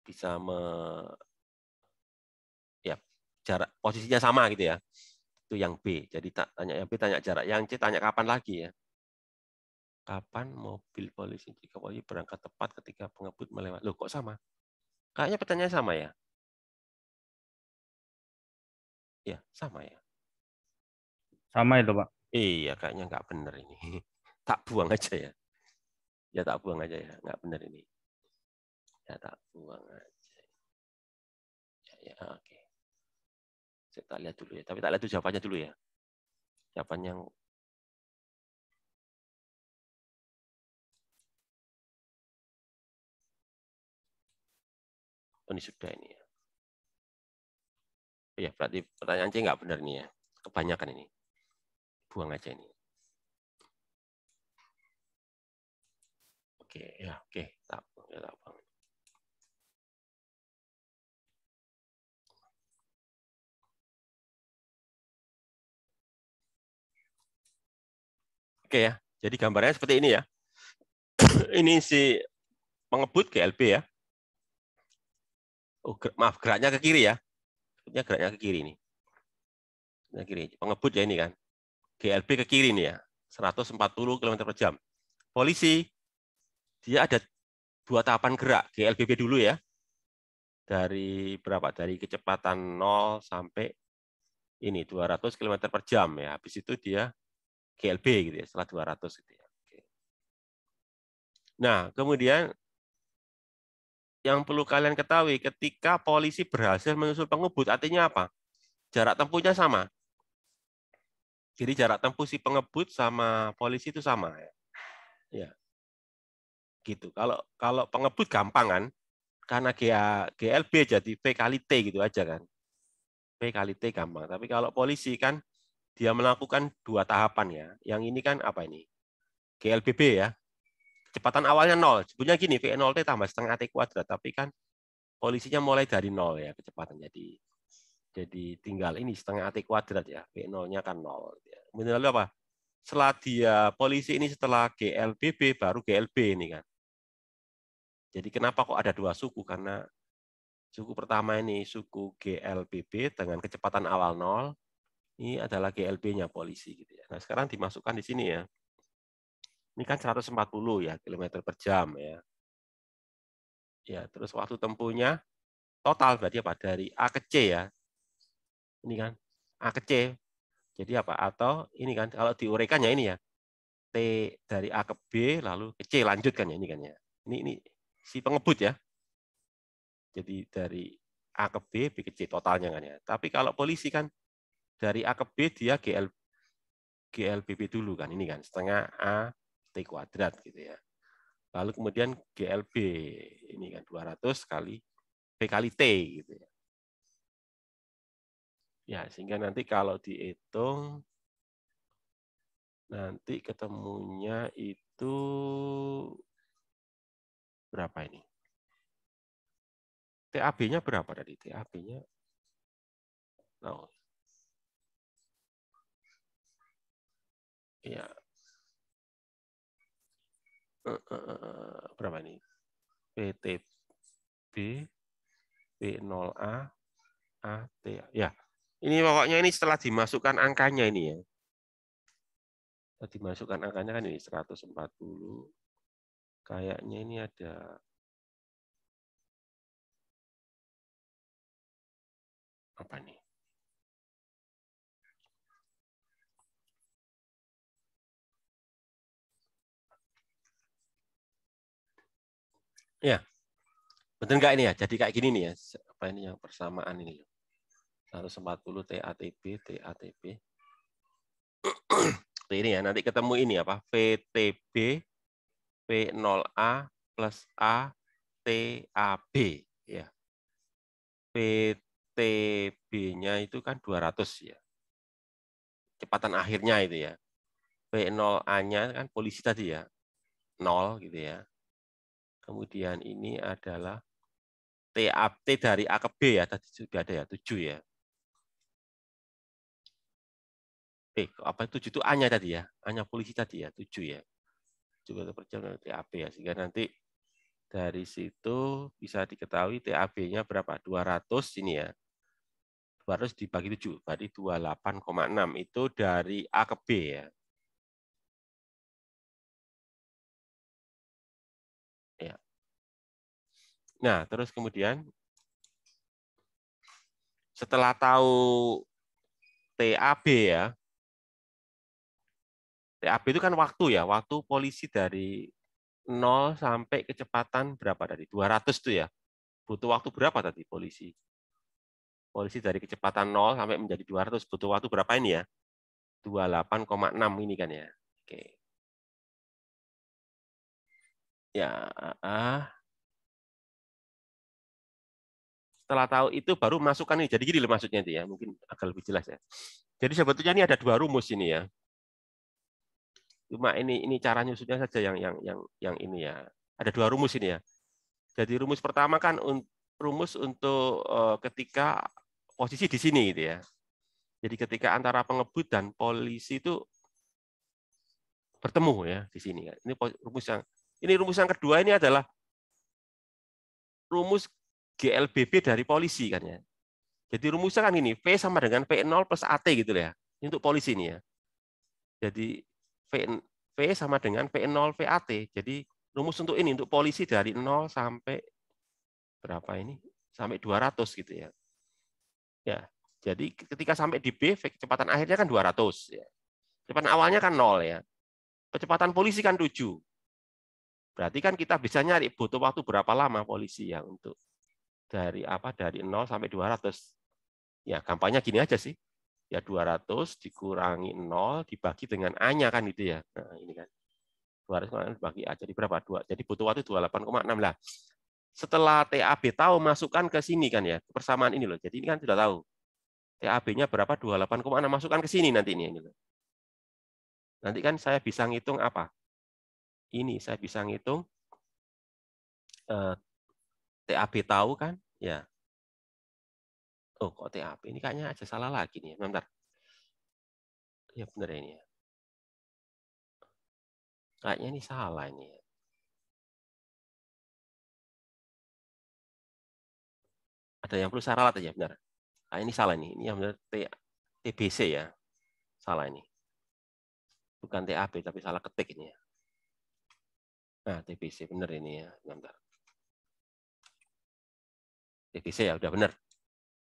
bisa me, ya jarak posisinya sama gitu ya itu yang B jadi tak tanya yang B tanya jarak yang C tanya kapan lagi ya kapan mobil polisi jika polisi berangkat tepat ketika pengebut melewati loh kok sama kayaknya pertanyaan sama ya ya sama ya sama itu pak iya kayaknya nggak benar ini tak buang aja ya. Ya tak buang aja ya, nggak benar ini. Ya tak buang aja. Ya, ya oke. Okay. Saya tak lihat dulu ya, tapi tak lihat dulu jawabannya dulu ya. Jawaban yang Oh, ini sudah ini ya. Oh, ya berarti pertanyaan C nggak benar ini ya. Kebanyakan ini. Buang aja ini. oke ya oke tapang ya tapang oke ya jadi gambarnya seperti ini ya ini si pengebut GLP ya oh ger maaf geraknya ke kiri ya sebetulnya geraknya ke kiri ini ke kiri pengebut ya ini kan GLP ke kiri nih ya 140 km per jam polisi dia ada dua tahapan gerak GLBB dulu ya. Dari berapa? Dari kecepatan 0 sampai ini 200 km per jam ya. Habis itu dia GLB gitu ya, setelah 200 gitu ya. Oke. Nah, kemudian yang perlu kalian ketahui ketika polisi berhasil menyusul pengebut artinya apa? Jarak tempuhnya sama. Jadi jarak tempuh si pengebut sama polisi itu sama ya. Ya gitu. Kalau kalau pengebut gampang kan, karena GA, GLB jadi P kali T gitu aja kan. P kali T gampang. Tapi kalau polisi kan dia melakukan dua tahapan ya. Yang ini kan apa ini? GLBB ya. Kecepatan awalnya nol. Sebenarnya gini, V0T tambah setengah T kuadrat. Tapi kan polisinya mulai dari nol ya kecepatan. Jadi jadi tinggal ini setengah T kuadrat ya. V0-nya kan nol. Kemudian lalu apa? Setelah dia polisi ini setelah GLBB baru GLB ini kan. Jadi kenapa kok ada dua suku? Karena suku pertama ini suku GLBB dengan kecepatan awal nol. Ini adalah GLB-nya polisi gitu ya. Nah, sekarang dimasukkan di sini ya. Ini kan 140 ya kilometer per jam ya. Ya, terus waktu tempuhnya total berarti apa dari A ke C ya. Ini kan A ke C. Jadi apa? Atau ini kan kalau diurekannya ini ya. T dari A ke B lalu ke C lanjutkan ya ini kan ya. Ini ini si pengebut ya. Jadi dari A ke B, B ke C totalnya kan ya. Tapi kalau polisi kan dari A ke B dia GL, GLBB dulu kan ini kan setengah A T kuadrat gitu ya. Lalu kemudian GLB ini kan 200 kali b kali T gitu ya. Ya, sehingga nanti kalau dihitung nanti ketemunya itu berapa ini? TAB-nya berapa tadi? TAB-nya no. Ya. berapa ini? PTB p 0 a AT. Ya. Ini pokoknya ini setelah dimasukkan angkanya ini ya. Setelah dimasukkan angkanya kan ini 140 Kayaknya ini ada apa nih? Ya, betul nggak ini ya? Jadi kayak gini nih ya. Apa ini yang persamaan ini? 140 TATB, TATB. ini ya, nanti ketemu ini apa? VTB P0A plus A TAB ya. PTB-nya itu kan 200 ya. Kecepatan akhirnya itu ya. P0A-nya kan polisi tadi ya. 0 gitu ya. Kemudian ini adalah A T dari A ke B ya. Tadi sudah ada ya, 7 ya. Eh, apa 7 itu A-nya tadi ya. A-nya polisi tadi ya, 7 ya km per jam dari TAB ya. Sehingga nanti dari situ bisa diketahui TAB-nya berapa? 200 ini ya. 200 dibagi 7, berarti 28,6. Itu dari A ke B ya. ya. Nah, terus kemudian setelah tahu TAB ya, TAB eh, itu kan waktu ya, waktu polisi dari 0 sampai kecepatan berapa tadi? 200 tuh ya. Butuh waktu berapa tadi polisi? Polisi dari kecepatan 0 sampai menjadi 200 butuh waktu berapa ini ya? 28,6 ini kan ya. Oke. Ya, ah. Setelah tahu itu baru masukkan ini. Jadi gini maksudnya itu ya, mungkin agak lebih jelas ya. Jadi sebetulnya ini ada dua rumus ini ya. Cuma ini ini cara nyusunnya saja yang yang yang yang ini ya. Ada dua rumus ini ya. Jadi rumus pertama kan un, rumus untuk uh, ketika posisi di sini gitu ya. Jadi ketika antara pengebut dan polisi itu bertemu ya di sini. Ya. Ini rumus yang ini rumus yang kedua ini adalah rumus GLBB dari polisi kan ya. Jadi rumusnya kan ini V sama dengan P0 plus AT gitu ya. Ini untuk polisi ini ya. Jadi V, v sama dengan V0 VAT. Jadi rumus untuk ini, untuk polisi dari 0 sampai berapa ini? Sampai 200 gitu ya. Ya, jadi ketika sampai di B, kecepatan akhirnya kan 200. Ya. Kecepatan awalnya kan 0 ya. Kecepatan polisi kan 7. Berarti kan kita bisa nyari butuh waktu berapa lama polisi ya untuk dari apa dari 0 sampai 200. Ya, gampangnya gini aja sih ya 200 dikurangi 0 dibagi dengan A-nya kan itu ya. Nah, ini kan. 200 dibagi A jadi berapa? dua Jadi butuh waktu 28,6 lah. Setelah TAB tahu masukkan ke sini kan ya. Persamaan ini loh. Jadi ini kan sudah tahu. TAB-nya berapa? 28,6 masukkan ke sini nanti ini, ini loh. Nanti kan saya bisa ngitung apa? Ini saya bisa ngitung eh, TAB tahu kan? Ya, Oh, kok TAP? Ini kayaknya aja salah lagi nih. Ya. Bentar. Ya benar ya ini ya. Kayaknya ini salah ini ya. Ada yang perlu saralat aja, benar. Nah, ini salah ini. Ini yang benar T, TBC ya. Salah ini. Bukan TAP, tapi salah ketik ini ya. Nah, TBC benar ini ya. Bentar. TBC ya, udah benar.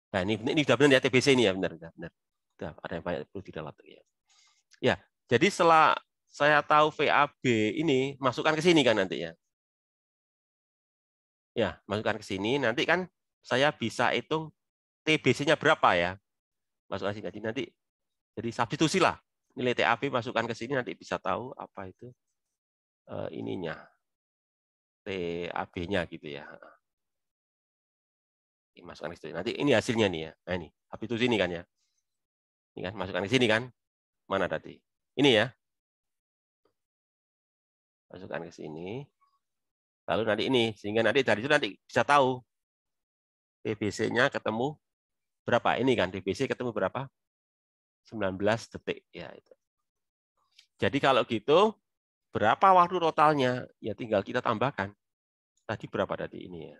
Nah, ini, ini sudah benar ya TBC ini ya, benar, benar. benar. Sudah ada yang banyak perlu didalam ya. Ya, jadi setelah saya tahu VAB ini masukkan ke sini kan nanti ya. Ya, masukkan ke sini nanti kan saya bisa hitung TBC-nya berapa ya. Masukkan sini nanti, nanti jadi substitusi lah. Nilai TAB masukkan ke sini nanti bisa tahu apa itu uh, ininya TAB-nya gitu ya masukkan ke sini Nanti ini hasilnya nih ya. Nah, ini habis itu sini kan ya. Ini kan masukkan ke sini kan. Mana tadi? Ini ya. Masukkan ke sini. Lalu nanti ini sehingga nanti dari itu nanti bisa tahu TBC-nya ketemu berapa. Ini kan TBC ketemu berapa? 19 detik ya itu. Jadi kalau gitu berapa waktu totalnya? Ya tinggal kita tambahkan. Tadi berapa tadi ini ya?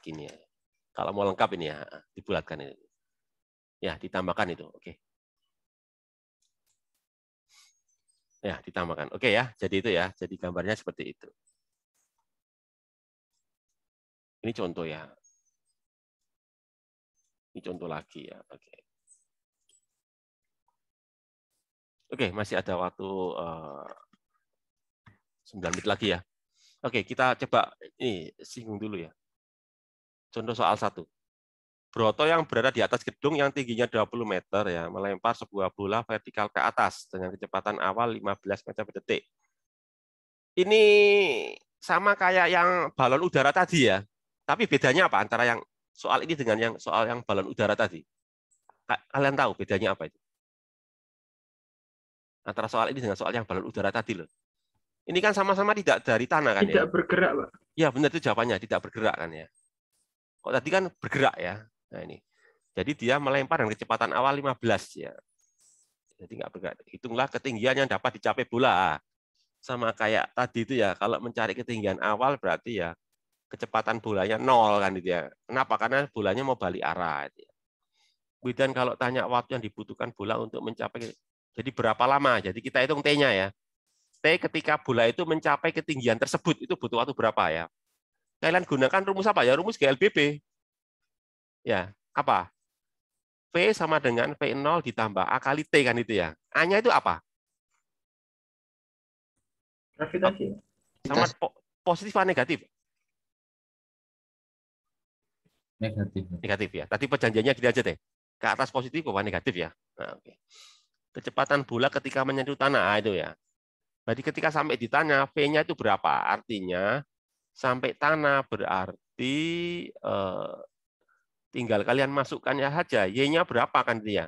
kini ya. Kalau mau lengkap ini ya, dibulatkan ini. Ya, ditambahkan itu. Oke. Ya, ditambahkan. Oke ya, jadi itu ya. Jadi gambarnya seperti itu. Ini contoh ya. Ini contoh lagi ya. Oke. Oke, masih ada waktu uh, eh, 9 menit lagi ya. Oke, kita coba ini singgung dulu ya. Contoh soal satu. Broto yang berada di atas gedung yang tingginya 20 meter ya melempar sebuah bola vertikal ke atas dengan kecepatan awal 15 meter per detik. Ini sama kayak yang balon udara tadi ya. Tapi bedanya apa antara yang soal ini dengan yang soal yang balon udara tadi? Kalian tahu bedanya apa itu? Antara soal ini dengan soal yang balon udara tadi loh. Ini kan sama-sama tidak dari tanah kan tidak ya? Tidak bergerak, Pak. Ya benar itu jawabannya, tidak bergerak kan ya. Kok tadi kan bergerak ya. Nah ini. Jadi dia melempar dengan kecepatan awal 15 ya. Jadi nggak bergerak. Hitunglah ketinggian yang dapat dicapai bola. Sama kayak tadi itu ya, kalau mencari ketinggian awal berarti ya kecepatan bolanya nol kan itu ya. Kenapa? Karena bolanya mau balik arah. Gitu ya. Kemudian kalau tanya waktu yang dibutuhkan bola untuk mencapai jadi berapa lama? Jadi kita hitung T-nya ya. T ketika bola itu mencapai ketinggian tersebut itu butuh waktu berapa ya? kalian gunakan rumus apa ya? Rumus GLBB. Ya, apa? v sama dengan v 0 ditambah A kali T kan itu ya. A-nya itu apa? Gravitasi. Sama positif atau negatif? Negatif. Negatif ya. Tadi perjanjiannya gini aja deh. Ke atas positif, ke bawah negatif ya. Nah, oke. Kecepatan bola ketika menyentuh tanah ah, itu ya. Berarti ketika sampai ditanya V-nya itu berapa? Artinya sampai tanah berarti eh, tinggal kalian masukkan ya saja. Y-nya berapa kan dia? Ya?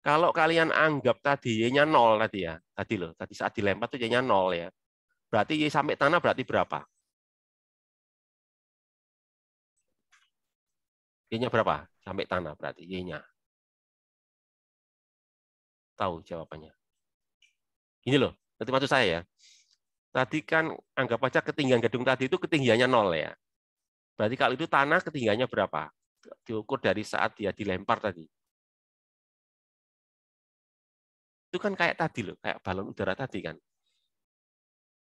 Kalau kalian anggap tadi Y-nya nol tadi ya, tadi loh, tadi saat dilempar tuh Y-nya nol ya. Berarti Y sampai tanah berarti berapa? Y-nya berapa? Sampai tanah berarti Y-nya. Tahu jawabannya. Ini loh, nanti maksud saya ya tadi kan anggap aja ketinggian gedung tadi itu ketinggiannya nol ya. Berarti kalau itu tanah ketinggiannya berapa? Diukur dari saat dia dilempar tadi. Itu kan kayak tadi loh, kayak balon udara tadi kan.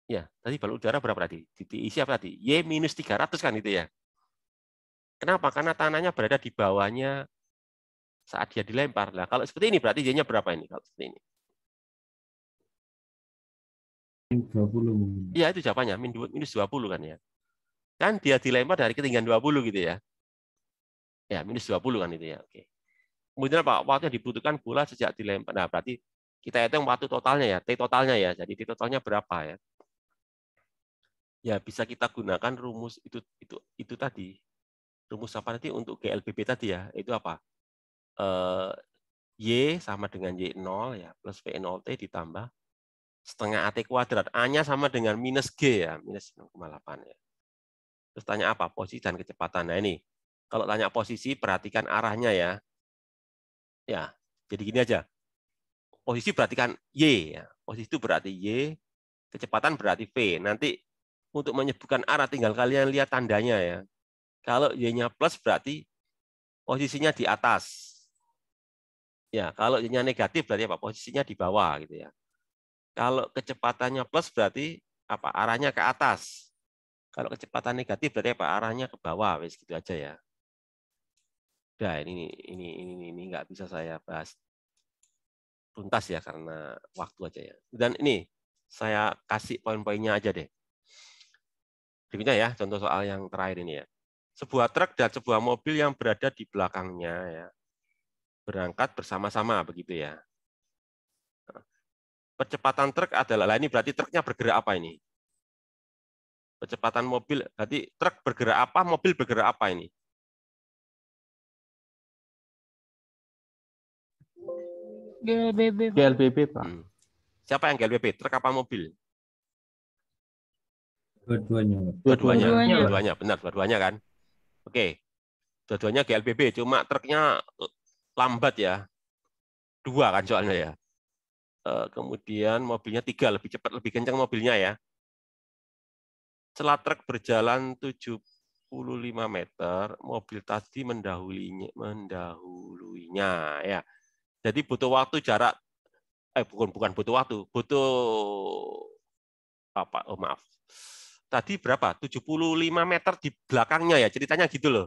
Ya, tadi balon udara berapa tadi? Diisi apa tadi? Y minus 300 kan itu ya. Kenapa? Karena tanahnya berada di bawahnya saat dia dilempar. Nah, kalau seperti ini berarti Y-nya berapa ini? Kalau seperti ini. 20. Iya, itu jawabannya. Minus dua puluh kan ya. Kan dia dilempar dari ketinggian dua puluh gitu ya. Ya, minus dua puluh kan itu ya. Oke. Kemudian apa? Waktu yang dibutuhkan bola sejak dilempar. Nah, berarti kita hitung waktu totalnya ya. T totalnya ya. Jadi T totalnya berapa ya. Ya, bisa kita gunakan rumus itu itu itu tadi. Rumus apa nanti untuk GLBB tadi ya. Itu apa? Eh, y sama dengan Y0 ya. Plus V0T ditambah setengah AT kuadrat. A-nya sama dengan minus G ya, minus 6,8 ya. Terus tanya apa? Posisi dan kecepatan. Nah ini, kalau tanya posisi, perhatikan arahnya ya. Ya, jadi gini aja. Posisi perhatikan Y. Ya. Posisi itu berarti Y, kecepatan berarti V. Nanti untuk menyebutkan arah, tinggal kalian lihat tandanya ya. Kalau Y-nya plus berarti posisinya di atas. Ya, kalau Y-nya negatif berarti apa? Posisinya di bawah gitu ya. Kalau kecepatannya plus berarti apa arahnya ke atas. Kalau kecepatan negatif berarti apa arahnya ke bawah. Wes gitu aja ya. Udah ini ini ini ini, ini nggak bisa saya bahas tuntas ya karena waktu aja ya. Dan ini saya kasih poin-poinnya aja deh. Demikian ya, contoh soal yang terakhir ini ya. Sebuah truk dan sebuah mobil yang berada di belakangnya ya berangkat bersama-sama begitu ya. Percepatan truk adalah, lah ini berarti truknya bergerak apa ini? Percepatan mobil, berarti truk bergerak apa, mobil bergerak apa ini? GLBB. GLBB, Pak. Hmm. Siapa yang GLBB? Truk apa mobil? Dua-duanya. Dua-duanya. Dua-duanya, benar. Dua-duanya kan? Oke. Dua-duanya GLBB, cuma truknya lambat ya. Dua kan soalnya ya. Eh, kemudian mobilnya tiga lebih cepat lebih kencang mobilnya ya setelah truk berjalan 75 meter mobil tadi mendahulinya, mendahulunya ya jadi butuh waktu jarak eh bukan bukan butuh waktu butuh apa oh maaf tadi berapa 75 meter di belakangnya ya ceritanya gitu loh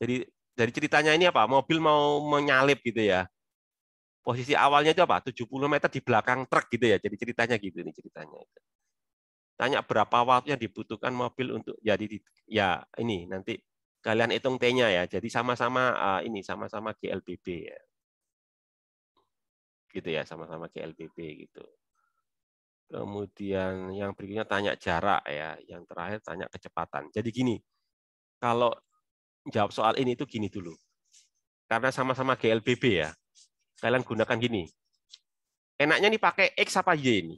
jadi dari ceritanya ini apa mobil mau menyalip gitu ya posisi awalnya itu apa? 70 meter di belakang truk gitu ya. Jadi ceritanya gitu ini ceritanya. Tanya berapa waktu yang dibutuhkan mobil untuk jadi ya, ya ini nanti kalian hitung T-nya ya. Jadi sama-sama uh, ini sama-sama GLBB ya. Gitu ya, sama-sama GLBB gitu. Kemudian yang berikutnya tanya jarak ya, yang terakhir tanya kecepatan. Jadi gini, kalau jawab soal ini itu gini dulu. Karena sama-sama GLBB ya kalian gunakan gini. Enaknya nih pakai X apa Y ini?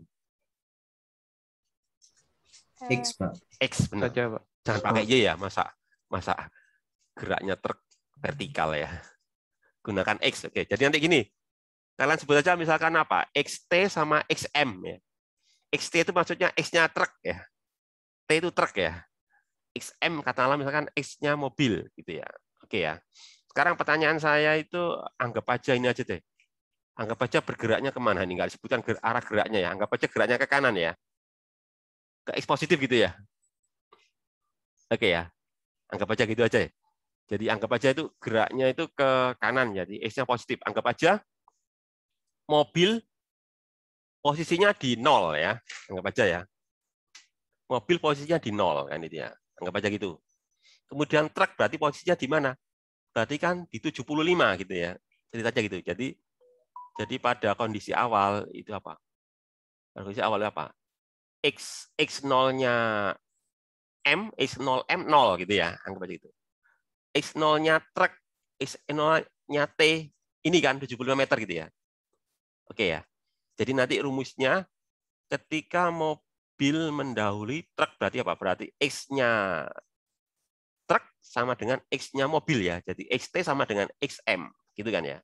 Eh, X, Pak. X benar. Saja, Pak. Jangan pakai Y ya, masa masa geraknya truk vertikal ya. Gunakan X. Oke, jadi nanti gini. Kalian sebut aja misalkan apa? XT sama XM ya. XT itu maksudnya X-nya truk ya. T itu truk ya. XM katakanlah misalkan X-nya mobil gitu ya. Oke ya. Sekarang pertanyaan saya itu anggap aja ini aja deh. Anggap aja bergeraknya kemana nih? Nggak disebutkan arah geraknya ya. Anggap aja geraknya ke kanan ya. Ke X positif gitu ya. Oke ya. Anggap aja gitu aja ya. Jadi anggap aja itu geraknya itu ke kanan. Jadi X-nya positif. Anggap aja mobil posisinya di nol ya. Anggap aja ya. Mobil posisinya di nol kan itu ya. Anggap aja gitu. Kemudian truk berarti posisinya di mana? berarti kan di 75 gitu ya. Ceritanya gitu. Jadi jadi pada kondisi awal itu apa? Pada kondisi awal apa? X X nolnya M, X 0 M 0 gitu ya, anggap aja gitu. X nolnya truk, X nolnya T ini kan 75 meter gitu ya. Oke ya. Jadi nanti rumusnya ketika mobil mendahului truk berarti apa? Berarti X-nya truk sama dengan X-nya mobil ya. Jadi XT sama dengan XM, gitu kan ya.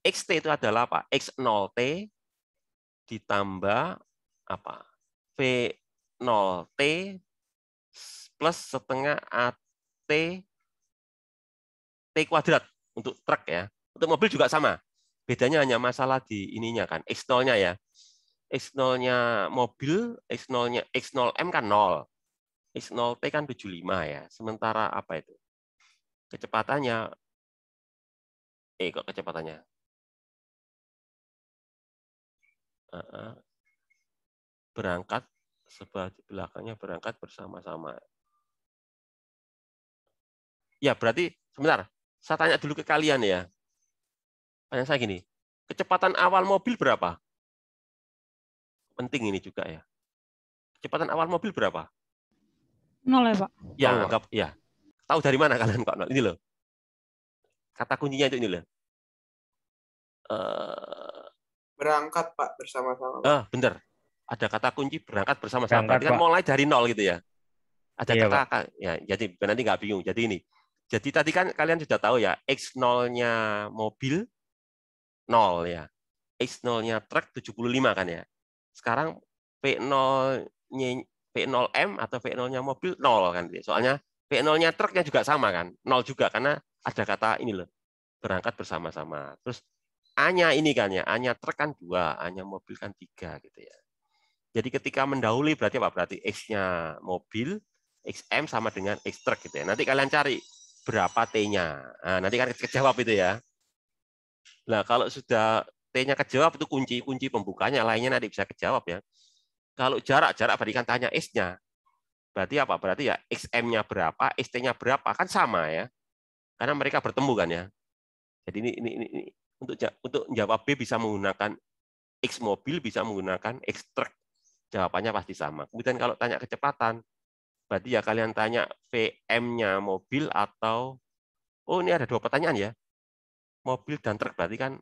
XT itu adalah apa? X0T ditambah apa? V0T plus setengah AT T kuadrat untuk truk ya. Untuk mobil juga sama. Bedanya hanya masalah di ininya kan, X0-nya ya. X0-nya mobil, X0-nya X0M kan 0. X0T kan 75 ya. Sementara apa itu? Kecepatannya eh kok kecepatannya? berangkat sebelah belakangnya berangkat bersama-sama. Ya, berarti sebentar. Saya tanya dulu ke kalian ya. Tanya saya gini, kecepatan awal mobil berapa? Penting ini juga ya. Kecepatan awal mobil berapa? Nol ya Pak? Ya, oh. anggap, ya. Tahu dari mana kalian kok nol? Ini loh. Kata kuncinya itu ini loh. Uh, berangkat Pak bersama-sama. uh, eh, benar. Ada kata kunci berangkat bersama-sama. Berarti kan mulai dari nol gitu ya. Ada iya, kata Pak. ya jadi nanti nggak bingung. Jadi ini. Jadi tadi kan kalian sudah tahu ya x nolnya mobil nol ya. X nolnya truk 75 kan ya. Sekarang P nolnya V0M atau V0-nya mobil nol kan. Soalnya V0-nya truknya juga sama kan, nol juga karena ada kata ini loh, berangkat bersama-sama. Terus a ini kan ya, a truk kan dua, a mobil kan tiga gitu ya. Jadi ketika mendahului berarti apa? Berarti X-nya mobil, XM sama dengan X truk gitu ya. Nanti kalian cari berapa T-nya. Nah, nanti kalian kejawab itu ya. Nah, kalau sudah T-nya kejawab itu kunci-kunci pembukanya lainnya nanti bisa kejawab ya. Kalau jarak, jarak berikan tanya S-nya. Berarti apa? Berarti ya XM-nya berapa, ST-nya berapa, kan sama ya. Karena mereka bertemu kan ya. Jadi ini, ini, ini, ini untuk untuk jawab B bisa menggunakan X mobil, bisa menggunakan X truk. Jawabannya pasti sama. Kemudian kalau tanya kecepatan, berarti ya kalian tanya VM-nya mobil atau oh ini ada dua pertanyaan ya. Mobil dan truk berarti kan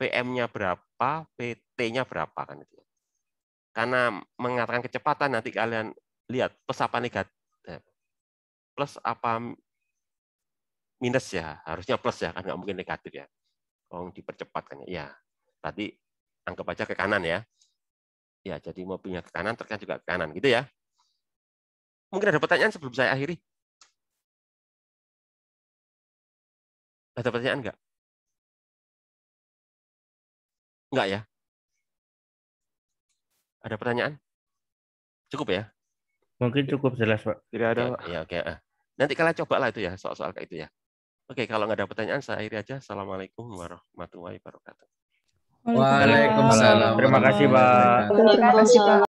PM-nya berapa, PT-nya berapa kan itu karena mengatakan kecepatan nanti kalian lihat eh, plus apa negatif plus apa minus ya harusnya plus ya kan nggak mungkin negatif ya kalau oh, dipercepatkannya ya iya, tadi anggap aja ke kanan ya ya jadi mobilnya ke kanan terkait juga ke kanan gitu ya mungkin ada pertanyaan sebelum saya akhiri ada pertanyaan nggak nggak ya ada pertanyaan? Cukup ya? Mungkin cukup jelas, Pak. Tidak ada, Iya, Ya, oke. Okay. Eh. Nanti kalian lah itu ya, soal-soal kayak itu ya. Oke, kalau nggak ada pertanyaan, saya akhiri aja. Assalamualaikum warahmatullahi wabarakatuh. Waalaikumsalam. Terima kasih, Pak. Terima kasih, Pak.